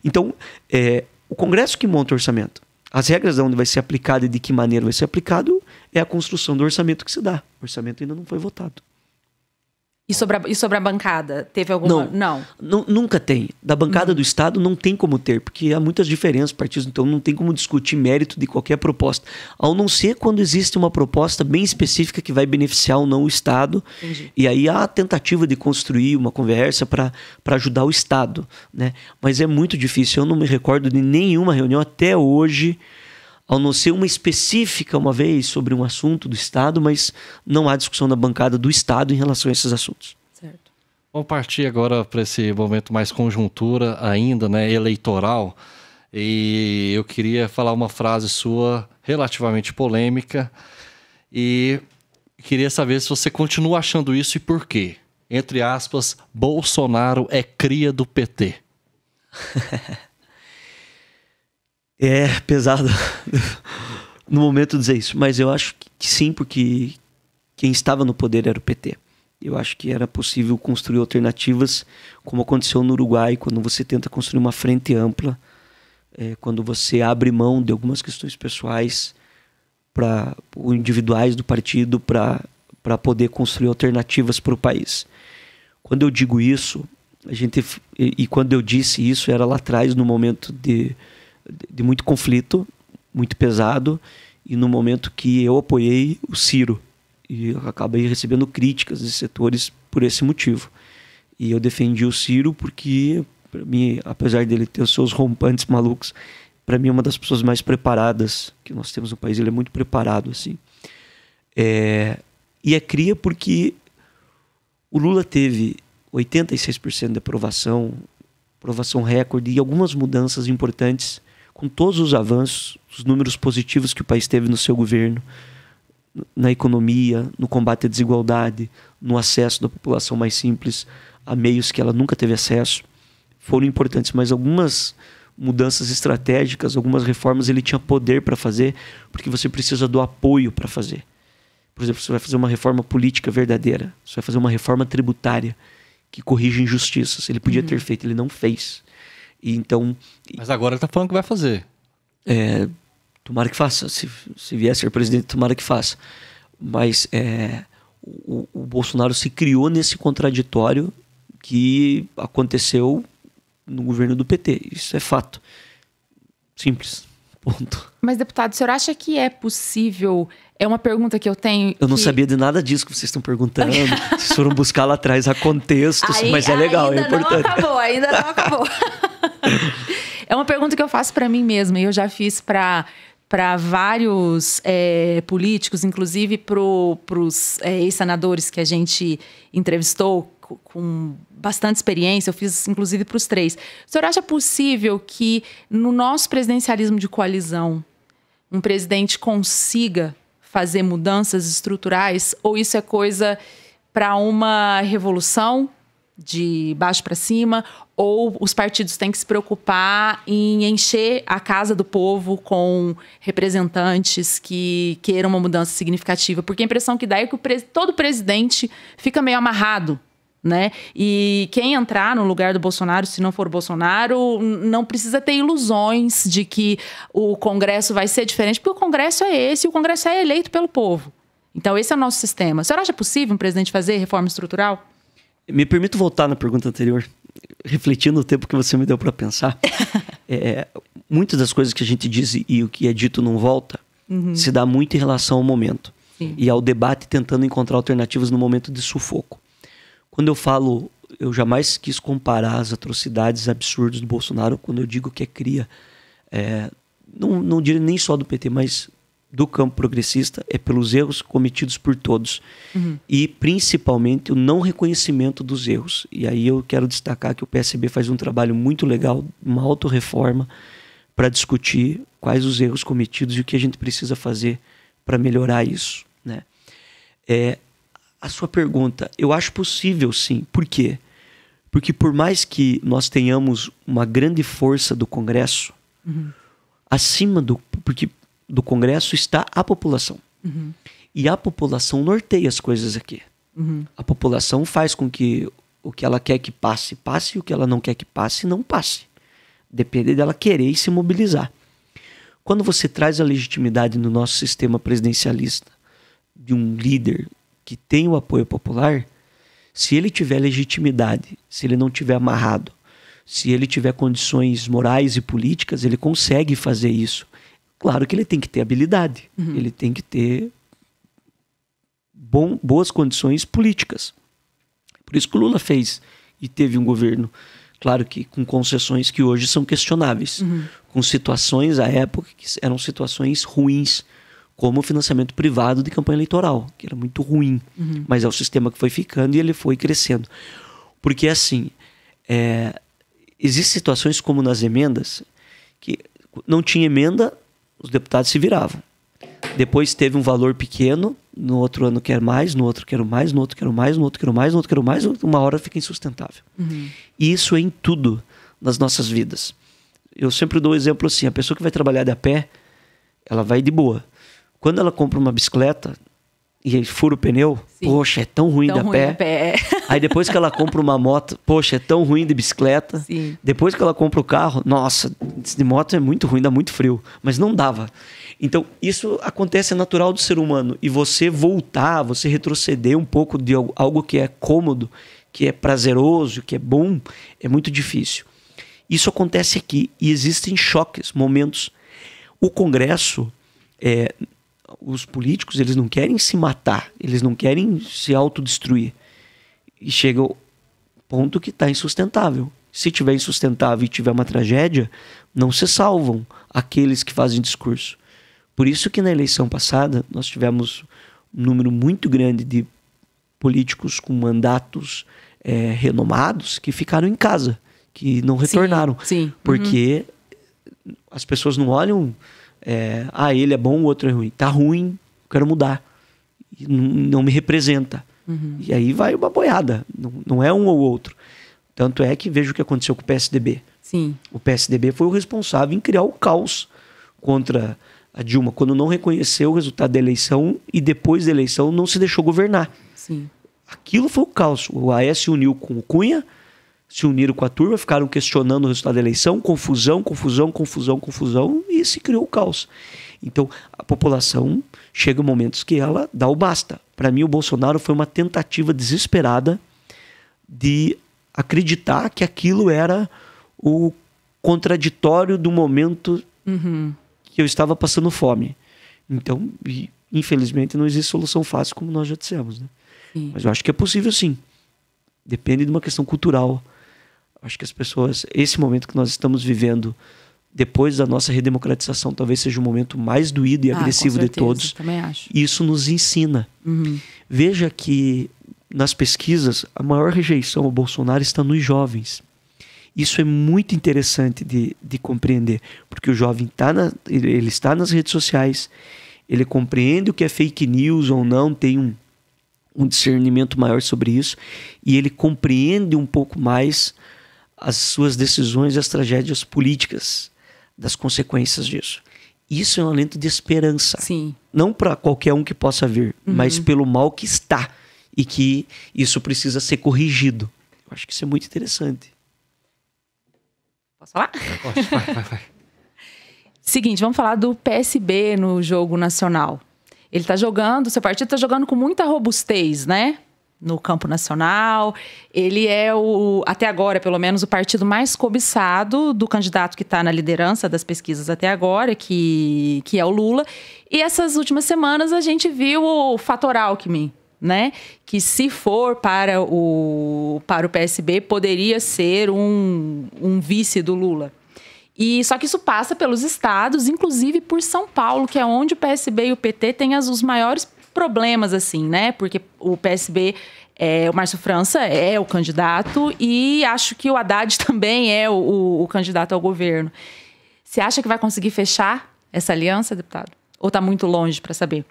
Então, é, o Congresso que monta o orçamento, as regras de onde vai ser aplicado e de que maneira vai ser aplicado é a construção do orçamento que se dá. O orçamento ainda não foi votado. E sobre, a, e sobre a bancada? Teve alguma? Não, não. Nunca tem. Da bancada uhum. do Estado não tem como ter, porque há muitas diferenças partidos, então não tem como discutir mérito de qualquer proposta. Ao não ser quando existe uma proposta bem específica que vai beneficiar ou não o Estado. Entendi. E aí há a tentativa de construir uma conversa para ajudar o Estado. Né? Mas é muito difícil. Eu não me recordo de nenhuma reunião até hoje ao não ser uma específica uma vez sobre um assunto do Estado, mas não há discussão na bancada do Estado em relação a esses assuntos. Certo. Vamos partir agora para esse momento mais conjuntura ainda, né, eleitoral. E eu queria falar uma frase sua relativamente polêmica e queria saber se você continua achando isso e por quê. Entre aspas, Bolsonaro é cria do PT. É pesado no momento dizer isso, mas eu acho que sim, porque quem estava no poder era o PT. Eu acho que era possível construir alternativas, como aconteceu no Uruguai, quando você tenta construir uma frente ampla, é, quando você abre mão de algumas questões pessoais para individuais do partido para poder construir alternativas para o país. Quando eu digo isso, a gente e, e quando eu disse isso era lá atrás no momento de de muito conflito, muito pesado, e no momento que eu apoiei o Ciro e acabei recebendo críticas de setores por esse motivo. E eu defendi o Ciro porque para mim, apesar dele ter os seus rompantes malucos, para mim é uma das pessoas mais preparadas que nós temos no país, ele é muito preparado assim. É... e é cria porque o Lula teve 86% de aprovação, aprovação recorde e algumas mudanças importantes com todos os avanços, os números positivos que o país teve no seu governo, na economia, no combate à desigualdade, no acesso da população mais simples a meios que ela nunca teve acesso, foram importantes, mas algumas mudanças estratégicas, algumas reformas ele tinha poder para fazer, porque você precisa do apoio para fazer. Por exemplo, você vai fazer uma reforma política verdadeira, você vai fazer uma reforma tributária que corrige injustiças. Ele podia uhum. ter feito, ele não fez. E então. Mas agora ele tá falando que vai fazer. É, tomara que faça. Se, se vier a ser presidente, tomara que faça. Mas é, o, o Bolsonaro se criou nesse contraditório que aconteceu no governo do PT. Isso é fato. Simples. Ponto. Mas, deputado, o senhor acha que é possível? É uma pergunta que eu tenho. Eu não que... sabia de nada disso que vocês estão perguntando. vocês foram buscar lá atrás a contextos, Aí, mas é legal, ainda é importante. Ainda não acabou, ainda não acabou. é uma pergunta que eu faço para mim mesma e eu já fiz para para vários é, políticos, inclusive para os é, ex-senadores que a gente entrevistou com bastante experiência, eu fiz inclusive para os três. O senhor acha possível que no nosso presidencialismo de coalizão um presidente consiga fazer mudanças estruturais ou isso é coisa para uma revolução de baixo para cima, ou os partidos têm que se preocupar em encher a casa do povo com representantes que queiram uma mudança significativa, porque a impressão que dá é que o pre todo presidente fica meio amarrado. Né? E quem entrar no lugar do Bolsonaro, se não for Bolsonaro, não precisa ter ilusões de que o Congresso vai ser diferente, porque o Congresso é esse, e o Congresso é eleito pelo povo. Então, esse é o nosso sistema. A senhora acha possível um presidente fazer reforma estrutural? Me permito voltar na pergunta anterior, refletindo o tempo que você me deu para pensar. é, muitas das coisas que a gente diz e o que é dito não volta uhum. se dá muito em relação ao momento Sim. e ao debate tentando encontrar alternativas no momento de sufoco. Quando eu falo, eu jamais quis comparar as atrocidades absurdas do Bolsonaro quando eu digo que é cria. É, não, não diria nem só do PT, mas do campo progressista é pelos erros cometidos por todos uhum. e principalmente o não reconhecimento dos erros. E aí eu quero destacar que o PSB faz um trabalho muito legal, uma autorreforma para discutir quais os erros cometidos e o que a gente precisa fazer para melhorar isso, né? É, a sua pergunta, eu acho possível sim. Por quê? Porque por mais que nós tenhamos uma grande força do Congresso, uhum. acima do porque do Congresso está a população. Uhum. E a população norteia as coisas aqui. Uhum. A população faz com que o que ela quer que passe, passe, e o que ela não quer que passe, não passe. Depende dela querer e se mobilizar. Quando você traz a legitimidade no nosso sistema presidencialista de um líder que tem o apoio popular, se ele tiver legitimidade, se ele não tiver amarrado, se ele tiver condições morais e políticas, ele consegue fazer isso. Claro que ele tem que ter habilidade, uhum. ele tem que ter bom, boas condições políticas. Por isso que o Lula fez e teve um governo, claro que com concessões que hoje são questionáveis, uhum. com situações à época que eram situações ruins, como o financiamento privado de campanha eleitoral, que era muito ruim, uhum. mas é o sistema que foi ficando e ele foi crescendo. Porque assim, é, existem situações como nas emendas, que não tinha emenda, os deputados se viravam. Depois teve um valor pequeno, no outro ano quero mais, no outro quero mais, no outro quero mais, no outro quero mais, no outro quero mais, uma hora fica insustentável. Uhum. E isso é em tudo nas nossas vidas. Eu sempre dou o um exemplo assim: a pessoa que vai trabalhar de a pé, ela vai de boa. Quando ela compra uma bicicleta, e fura o pneu, Sim. poxa, é tão ruim, tão da, ruim pé. pé. É. Aí depois que ela compra uma moto, poxa, é tão ruim de bicicleta. Sim. Depois que ela compra o carro, nossa, de moto é muito ruim, dá muito frio. Mas não dava. Então, isso acontece é natural do ser humano. E você voltar, você retroceder um pouco de algo que é cômodo, que é prazeroso, que é bom, é muito difícil. Isso acontece aqui e existem choques, momentos. O Congresso, é, os políticos, eles não querem se matar, eles não querem se autodestruir. E chega o ponto que está insustentável. Se tiver insustentável e tiver uma tragédia, não se salvam aqueles que fazem discurso. Por isso que na eleição passada nós tivemos um número muito grande de políticos com mandatos é, renomados que ficaram em casa, que não retornaram. Sim, sim. Porque uhum. as pessoas não olham é, ah, ele é bom, o outro é ruim. Tá ruim, quero mudar. Não, não, me representa. Uhum. E aí vai uma boiada. Não, não, é um ou outro. Tanto é que veja o que aconteceu com o PSDB. Sim. O PSDB foi o responsável em criar o caos contra a Dilma, quando não reconheceu o resultado da eleição e depois da eleição não se deixou governar. Sim. Aquilo foi o caos. O AS uniu com o Cunha, se uniram com a turma, ficaram questionando o resultado da eleição, confusão, confusão, confusão, confusão, e se criou o caos. Então, a população chega em momentos que ela dá o basta. Para mim, o Bolsonaro foi uma tentativa desesperada de acreditar que aquilo era o contraditório do momento uhum. que eu estava passando fome. Então, infelizmente, não existe solução fácil, como nós já dissemos. Né? Mas eu acho que é possível sim. Depende de uma questão cultural Acho que as pessoas, esse momento que nós estamos vivendo, depois da nossa redemocratização, talvez seja o momento mais doído e ah, agressivo certeza, de todos. Também acho. Isso nos ensina. Uhum. Veja que nas pesquisas a maior rejeição ao Bolsonaro está nos jovens. Isso é muito interessante de, de compreender, porque o jovem tá na, ele está nas redes sociais, ele compreende o que é fake news ou não, tem um, um discernimento maior sobre isso, e ele compreende um pouco mais as suas decisões e as tragédias políticas das consequências disso. Isso é um alento de esperança. Sim. Não para qualquer um que possa vir, uhum. mas pelo mal que está e que isso precisa ser corrigido. Eu acho que isso é muito interessante. Posso falar? Posso, vai, vai, vai. Seguinte, vamos falar do PSB no jogo nacional. Ele está jogando, seu partido está jogando com muita robustez, né? no campo nacional. Ele é o, até agora, pelo menos, o partido mais cobiçado do candidato que está na liderança das pesquisas até agora, que, que é o Lula. E essas últimas semanas a gente viu o fator Alckmin, né? Que se for para o, para o PSB, poderia ser um, um vice do Lula. E só que isso passa pelos estados, inclusive por São Paulo, que é onde o PSB e o PT têm as, os maiores problemas, assim, né? Porque o PSB é, o Márcio França é o candidato e acho que o Haddad também é o, o, o, candidato ao governo. Você acha que vai conseguir fechar essa aliança, deputado? Ou está muito longe para saber?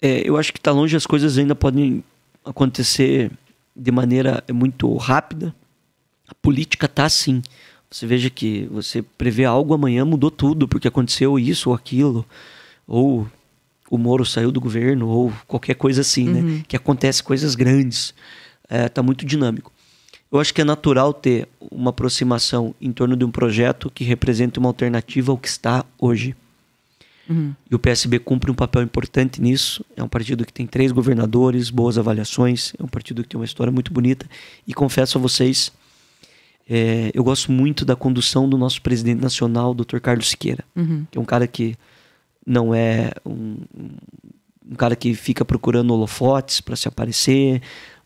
É, eu acho que está longe, as coisas ainda podem acontecer de maneira muito rápida. A política está assim. Você veja que você prevê algo amanhã, mudou tudo, porque aconteceu isso ou aquilo, ou o Moro saiu do governo ou qualquer coisa assim, né? uhum. né? Que acontece coisas grandes. É, tá muito dinâmico. Eu acho que é natural ter uma aproximação em torno de um projeto que representa uma alternativa ao que está hoje. Uhum. E o PSB cumpre um papel importante nisso. É um partido que tem três governadores, boas avaliações, é um partido que tem uma história muito bonita. E confesso a vocês, é, eu gosto muito da condução do nosso presidente nacional, Dr. Carlos Siqueira, uhum. que é um cara que não é um, um cara que fica procurando holofotes para se aparecer,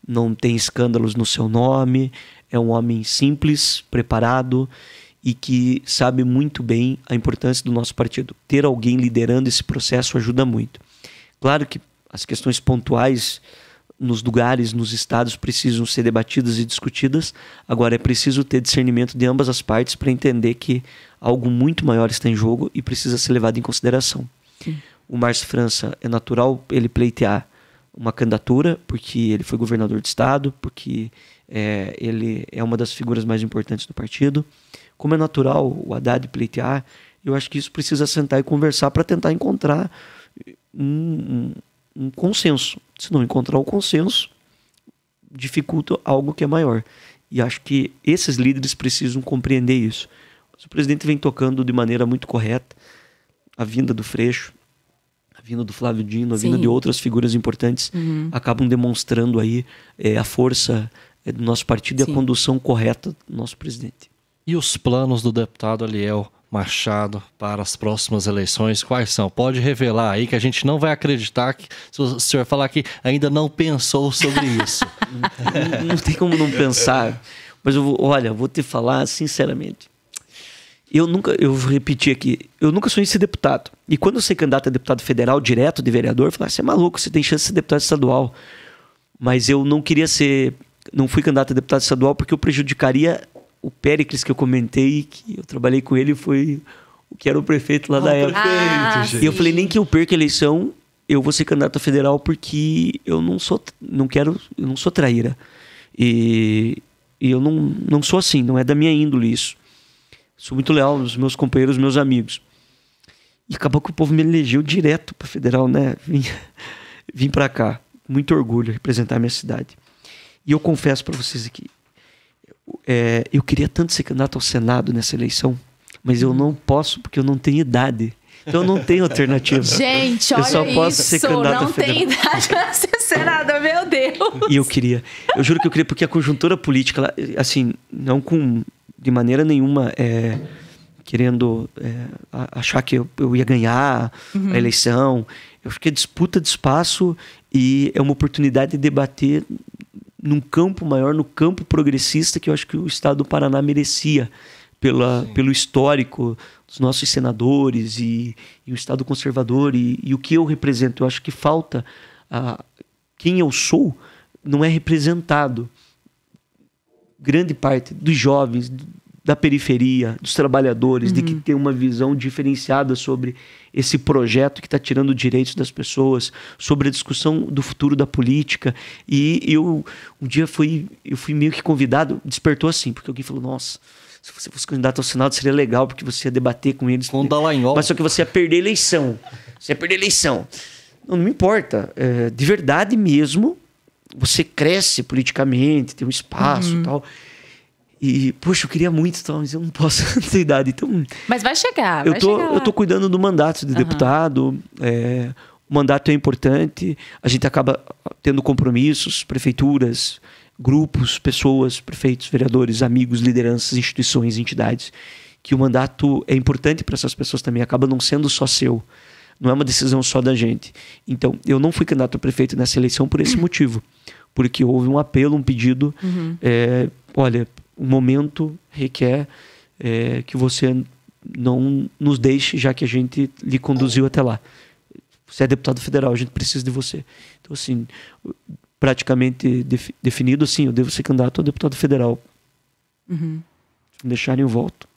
não tem escândalos no seu nome, é um homem simples, preparado e que sabe muito bem a importância do nosso partido. Ter alguém liderando esse processo ajuda muito. Claro que as questões pontuais nos lugares, nos estados, precisam ser debatidas e discutidas. Agora, é preciso ter discernimento de ambas as partes para entender que algo muito maior está em jogo e precisa ser levado em consideração. Sim. O Márcio França é natural ele pleitear uma candidatura, porque ele foi governador de estado, porque é, ele é uma das figuras mais importantes do partido. Como é natural o Haddad pleitear, eu acho que isso precisa sentar e conversar para tentar encontrar um, um, um, consenso. Se não encontrar o consenso, dificulta algo que é maior. E acho que esses líderes precisam compreender isso se o presidente vem tocando de maneira muito correta a vinda do Freixo, a vinda do Flávio Dino, a Sim. vinda de outras figuras importantes, uhum. acabam demonstrando aí é, a força é, do nosso partido Sim. e a condução correta do nosso presidente. E os planos do deputado Aliel Machado para as próximas eleições, quais são? Pode revelar aí que a gente não vai acreditar que se o senhor falar que ainda não pensou sobre isso. não, não, tem como não pensar. Mas eu vou, olha, vou te falar sinceramente eu nunca, eu vou repetir aqui, eu nunca sonhei ser deputado. E quando eu sei candidato a deputado federal, direto de vereador, eu falei, ah, você é maluco, você tem chance de ser deputado estadual. Mas eu não queria ser, não fui candidato a deputado estadual porque eu prejudicaria o Péricles que eu comentei, que eu trabalhei com ele, foi o que era o prefeito lá da ah, época. Ah, e eu falei, nem que eu perca a eleição, eu vou ser candidato a federal porque eu não sou, não quero, eu não sou traíra. E, e eu não, não sou assim, não é da minha índole isso. Sou muito leal aos meus companheiros, meus amigos. E acabou que o povo me elegeu direto para federal, né? Vim, vim para cá. Muito orgulho representar a minha cidade. E eu confesso para vocês aqui, é, eu queria tanto ser candidato ao Senado nessa eleição, mas eu não posso porque eu não tenho idade. Então eu não tenho alternativa. Gente, eu olha só posso isso, ser candidato não tem idade para ser senador, meu Deus. E eu queria, eu juro que eu queria, porque a conjuntura política, assim, não com de maneira nenhuma é, querendo é, achar que eu, eu ia ganhar uhum. a eleição. Eu acho que é disputa de espaço e é uma oportunidade de debater num campo maior, no campo progressista, que eu acho que o Estado do Paraná merecia pela, pelo histórico dos nossos senadores e, e o Estado conservador e, e, o que eu represento. Eu acho que falta a, quem eu sou não é representado grande parte dos jovens da periferia, dos trabalhadores, uhum. de que uhum. tem uma visão diferenciada sobre esse projeto que está tirando direitos das pessoas, sobre a discussão do futuro da política. E eu um dia fui, eu fui meio que convidado, despertou assim, porque alguém falou: "Nossa, se você fosse candidato ao Senado seria legal porque você ia debater com eles". Com Dallagnol. Mas só que você ia perder a eleição. Você ia perder a eleição. Não, não me importa, é, de verdade mesmo, você cresce politicamente, tem um espaço uhum. tal. E, poxa, eu queria muito, tal, então, mas eu não posso ter idade. Então, mas vai chegar, eu vai tô, chegar. Eu tô cuidando do mandato de uhum. deputado. É, o mandato é importante. A gente acaba tendo compromissos, prefeituras, grupos, pessoas, prefeitos, vereadores, amigos, lideranças, instituições, entidades. Que o mandato é importante para essas pessoas também. Acaba não sendo só seu. Não é uma decisão só da gente. Então, eu não fui candidato a prefeito nessa eleição por esse motivo. Porque houve um apelo, um pedido. Uhum. É, olha, o momento requer é, que você não nos deixe, já que a gente lhe conduziu até lá. Você é deputado federal, a gente precisa de você. Então, assim, praticamente def definido, assim, eu devo ser candidato a deputado federal. Uhum. Se me deixarem, eu volto.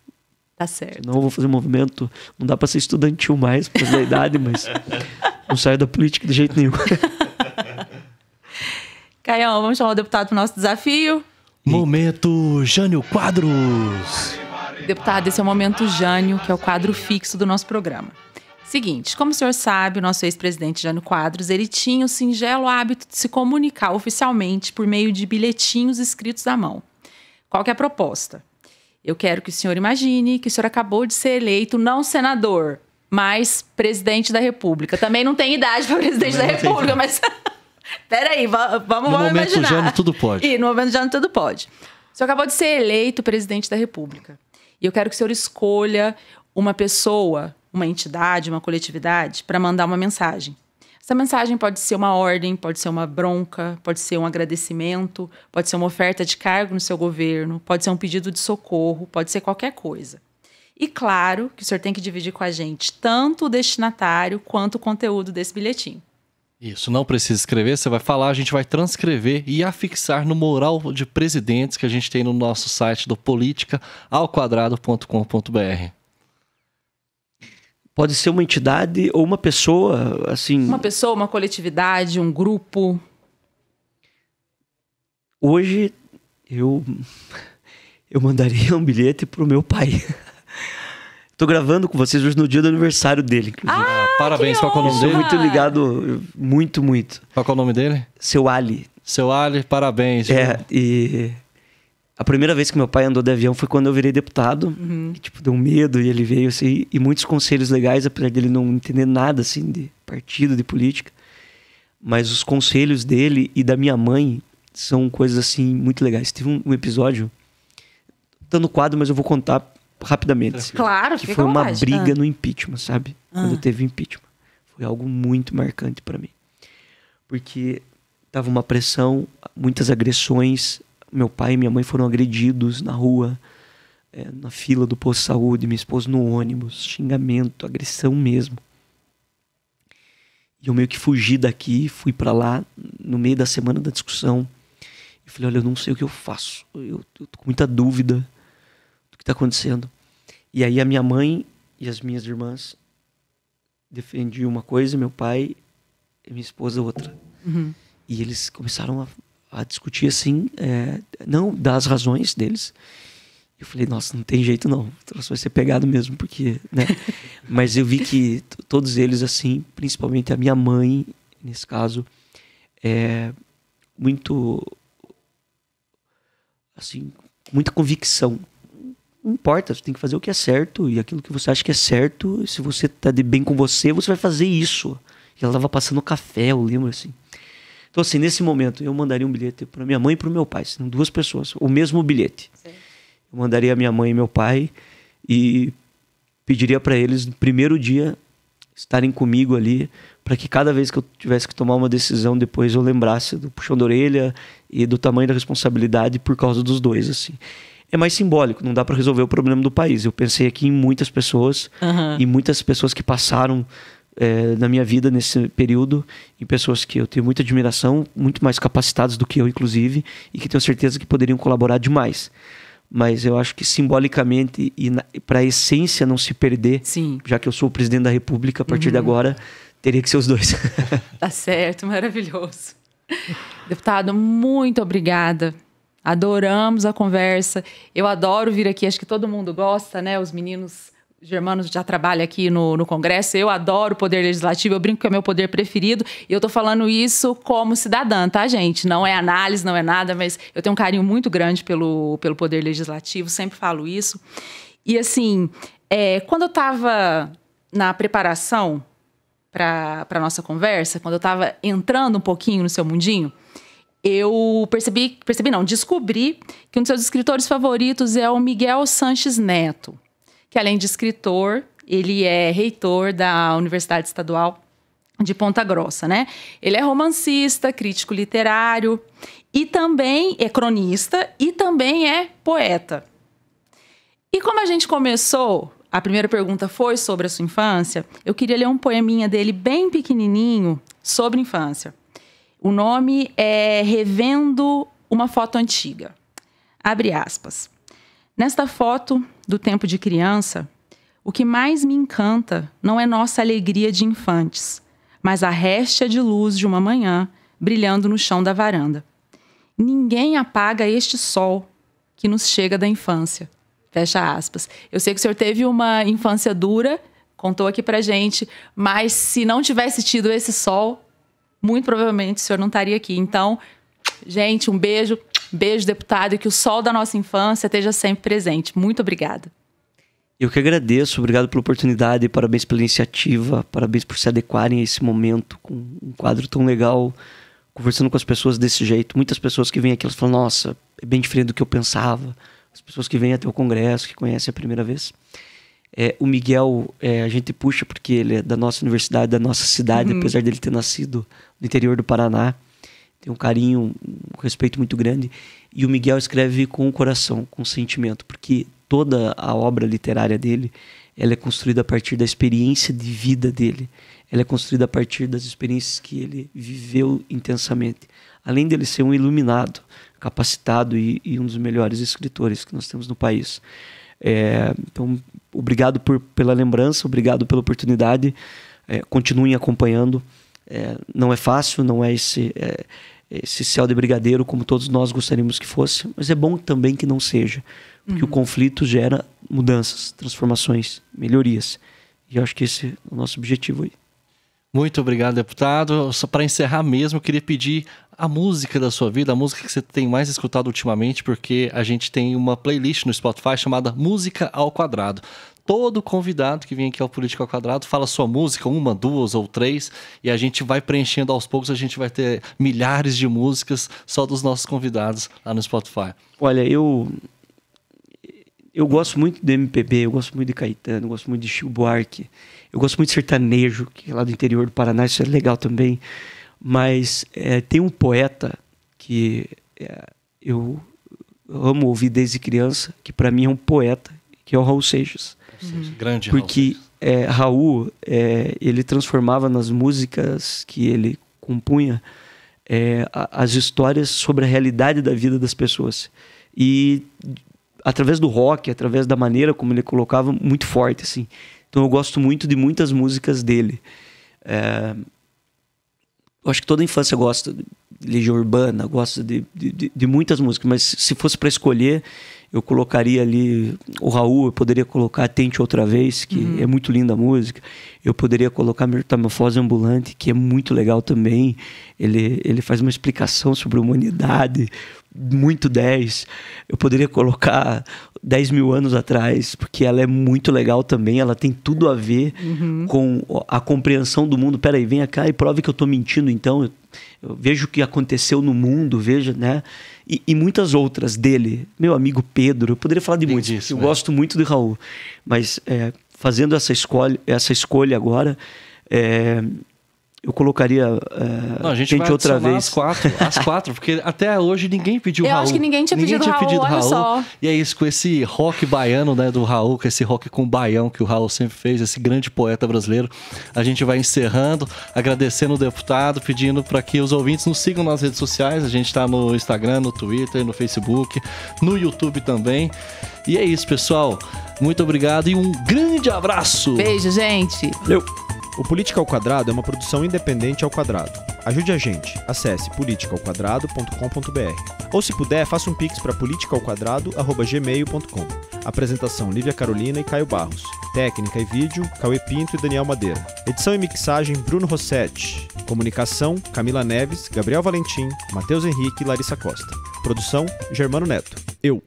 Tá certo. Senão eu vou fazer um movimento. Não dá para ser estudantil mais por causa da idade, mas não saio da política de jeito nenhum. Caião, vamos chamar o deputado para o nosso desafio. Momento Jânio Quadros. Deputado, esse é o momento Jânio, que é o quadro fixo do nosso programa. Seguinte, como o senhor sabe, o nosso ex-presidente Jânio Quadros, ele tinha o singelo hábito de se comunicar oficialmente por meio de bilhetinhos escritos à mão. Qual que é a proposta? Eu quero que o senhor imagine que o senhor acabou de ser eleito não senador, mas presidente da República. Também não tem idade para presidente Também da República, mas. Peraí, vamos, vamos no momento imaginar. já não tudo pode. E no momento já não tudo pode. O senhor acabou de ser eleito presidente da República. E eu quero que o senhor escolha uma pessoa, uma entidade, uma coletividade, para mandar uma mensagem. Essa mensagem pode ser uma ordem, pode ser uma bronca, pode ser um agradecimento, pode ser uma oferta de cargo no seu governo, pode ser um pedido de socorro, pode ser qualquer coisa. E claro que o senhor tem que dividir com a gente tanto o destinatário quanto o conteúdo desse bilhetinho. Isso, não precisa escrever, você vai falar, a gente vai transcrever e afixar no moral de presidentes que a gente tem no nosso site do politica ao pode ser uma entidade ou uma pessoa, assim. Uma pessoa, uma coletividade, um grupo. Hoje eu eu mandaria um bilhete pro meu pai. Tô gravando com vocês hoje no dia do aniversário dele. Inclusive. Ah, ah parabéns, qual é o nome dele? Muito ligado, muito, muito. Qual é o nome dele? Seu Ali. Seu Ali, parabéns. É, viu? e a primeira vez que meu pai andou de avião foi quando eu virei deputado. Uhum. E, tipo, deu um medo e ele veio assim. E muitos conselhos legais, apesar dele não entender nada, assim, de partido, de política. Mas os conselhos dele e da minha mãe são coisas, assim, muito legais. Teve um, um episódio, tá no quadro, mas eu vou contar rapidamente. Assim, claro, que foi uma briga ah. no impeachment, sabe? Ah. Quando teve impeachment. Foi algo muito marcante para mim. Porque tava uma pressão, muitas agressões, meu pai e minha mãe foram agredidos na rua, é, na fila do posto de saúde, me esposa no ônibus, xingamento, agressão mesmo. E eu meio que fugi daqui, fui para lá no meio da semana da discussão. E falei, olha, eu não sei o que eu faço. Eu, eu tô com muita dúvida do que tá acontecendo. E aí a minha mãe e as minhas irmãs defendiam uma coisa, meu pai e minha esposa outra. Uhum. E eles começaram a a discutir assim, é, não das razões deles. Eu falei, nossa, não tem jeito não, o troço vai ser pegado mesmo, porque, né? Mas eu vi que todos eles, assim, principalmente a minha mãe, nesse caso, é muito, assim, muita convicção. Não importa, você tem que fazer o que é certo, e aquilo que você acha que é certo, se você tá de bem com você, você vai fazer isso. E ela tava passando café, eu lembro, assim. Então, assim, nesse momento, eu mandaria um bilhete para minha mãe e para o meu pai, são duas pessoas, o mesmo bilhete. Sim. Eu mandaria a minha mãe e meu pai e pediria para eles, no primeiro dia, estarem comigo ali, para que cada vez que eu tivesse que tomar uma decisão, depois eu lembrasse do puxão da orelha e do tamanho da responsabilidade por causa dos dois, assim. É mais simbólico, não dá para resolver o problema do país. Eu pensei aqui em muitas pessoas uhum. e muitas pessoas que passaram é, na minha vida nesse período em pessoas que eu tenho muita admiração, muito mais capacitadas do que eu, inclusive, e que tenho certeza que poderiam colaborar demais. Mas eu acho que simbolicamente e para a essência não se perder, Sim. já que eu sou o presidente da República a partir uhum. de agora, teria que ser os dois. tá certo, maravilhoso. Deputado, muito obrigada. Adoramos a conversa. Eu adoro vir aqui, acho que todo mundo gosta, né? Os meninos Germano já trabalha aqui no, no Congresso, eu adoro o poder legislativo, eu brinco que é meu poder preferido, e eu tô falando isso como cidadã, tá, gente? Não é análise, não é nada, mas eu tenho um carinho muito grande pelo, pelo poder legislativo, sempre falo isso. E assim, é, quando eu estava na preparação para a nossa conversa, quando eu estava entrando um pouquinho no seu mundinho, eu percebi, percebi não, descobri que um dos seus escritores favoritos é o Miguel Sanches Neto que além de escritor, ele é reitor da Universidade Estadual de Ponta Grossa, né? Ele é romancista, crítico literário e também é cronista e também é poeta. E como a gente começou, a primeira pergunta foi sobre a sua infância, eu queria ler um poeminha dele bem pequenininho sobre infância. O nome é Revendo uma foto antiga. Abre aspas. Nesta foto do tempo de criança, o que mais me encanta não é nossa alegria de infantes, mas a réstia de luz de uma manhã brilhando no chão da varanda. Ninguém apaga este sol que nos chega da infância. Fecha aspas. Eu sei que o senhor teve uma infância dura, contou aqui pra gente, mas se não tivesse tido esse sol, muito provavelmente o senhor não estaria aqui. Então, gente, um beijo. Beijo, deputado, e que o sol da nossa infância esteja sempre presente. Muito obrigada. Eu que agradeço, obrigado pela oportunidade, parabéns pela iniciativa, parabéns por se adequarem a esse momento com um quadro tão legal, conversando com as pessoas desse jeito. Muitas pessoas que vêm aqui, elas falam, nossa, é bem diferente do que eu pensava. As pessoas que vêm até o congresso, que conhecem a primeira vez. É, o Miguel, é, a gente puxa porque ele é da nossa universidade, da nossa cidade, uhum. apesar dele ter nascido no interior do Paraná tem um carinho, um respeito muito grande. E o Miguel escreve com o coração, com o sentimento, porque toda a obra literária dele ela é construída a partir da experiência de vida dele. Ela é construída a partir das experiências que ele viveu intensamente. Além dele ser um iluminado, capacitado e, e um dos melhores escritores que nós temos no país. É, então, obrigado por, pela lembrança, obrigado pela oportunidade. É, continuem acompanhando. É, não é fácil, não é esse. É, esse céu de brigadeiro como todos nós gostaríamos que fosse, mas é bom também que não seja, porque uhum. o conflito gera mudanças, transformações, melhorias. E eu acho que esse é o nosso objetivo aí. Muito obrigado, deputado. Só para encerrar mesmo, eu queria pedir a música da sua vida, a música que você tem mais escutado ultimamente, porque a gente tem uma playlist no Spotify chamada Música ao Quadrado. Todo convidado que vem aqui ao Político ao Quadrado fala sua música, uma, duas ou três, e a gente vai preenchendo aos poucos, a gente vai ter milhares de músicas só dos nossos convidados lá no Spotify. Olha, eu eu gosto muito do MPB, eu gosto muito de Caetano, eu gosto muito de Chico Buarque. Eu gosto muito de sertanejo, que é lá do interior do Paraná, isso é legal também. Mas é, tem um poeta que é, eu amo ouvir desde criança, que para mim é um poeta, que é o Raul Seixas. Uhum. Grande Porque é, Raul, é, ele transformava nas músicas que ele compunha é, a, as histórias sobre a realidade da vida das pessoas. E através do rock, através da maneira como ele colocava, muito forte, assim. Então eu gosto muito de muitas músicas dele. É, eu acho que toda a infância gosta de Legião Urbana, gosta de, de, de, muitas músicas, mas se fosse para escolher, eu colocaria ali o Raul, eu poderia colocar Tente Outra Vez, que uhum. é muito linda a música, eu poderia colocar Metamorfose Ambulante, que é muito legal também, ele, ele faz uma explicação sobre a humanidade, muito 10, eu poderia colocar 10 mil anos atrás, porque ela é muito legal também, ela tem tudo a ver uhum. com a compreensão do mundo. Peraí, venha cá e prove que eu estou mentindo, então. Eu, eu vejo o que aconteceu no mundo, veja, né? E, e, muitas outras dele. Meu amigo Pedro, eu poderia falar de muitos. Disso, eu né? gosto muito de Raul. Mas é, fazendo essa escolha, essa escolha agora, é, eu colocaria eh, não, a gente vai outra vez. Às quatro, as quatro, porque até hoje ninguém pediu eu Raul. Eu acho que ninguém tinha ninguém pedido, tinha Raul, pedido Raul. Só. E é isso, com esse rock baiano né, do Raul, com esse rock com baião que o Raul sempre fez, esse grande poeta brasileiro. A gente vai encerrando, agradecendo o deputado, pedindo para que os ouvintes nos sigam nas redes sociais. A gente está no Instagram, no Twitter, no Facebook, no YouTube também. E é isso, pessoal. Muito obrigado e um grande abraço. Beijo, gente. Valeu. O Política ao Quadrado é uma produção independente ao quadrado. Ajude a gente. Acesse politicaalquadrado.com.br. Ou se puder, faça um pix para politicaalquadrado@gmail.com. Apresentação Lívia Carolina e Caio Barros. Técnica e vídeo Cauê Pinto e Daniel Madeira. Edição e mixagem Bruno Rossetti. Comunicação Camila Neves, Gabriel Valentim, Matheus Henrique e Larissa Costa. Produção Germano Neto. Eu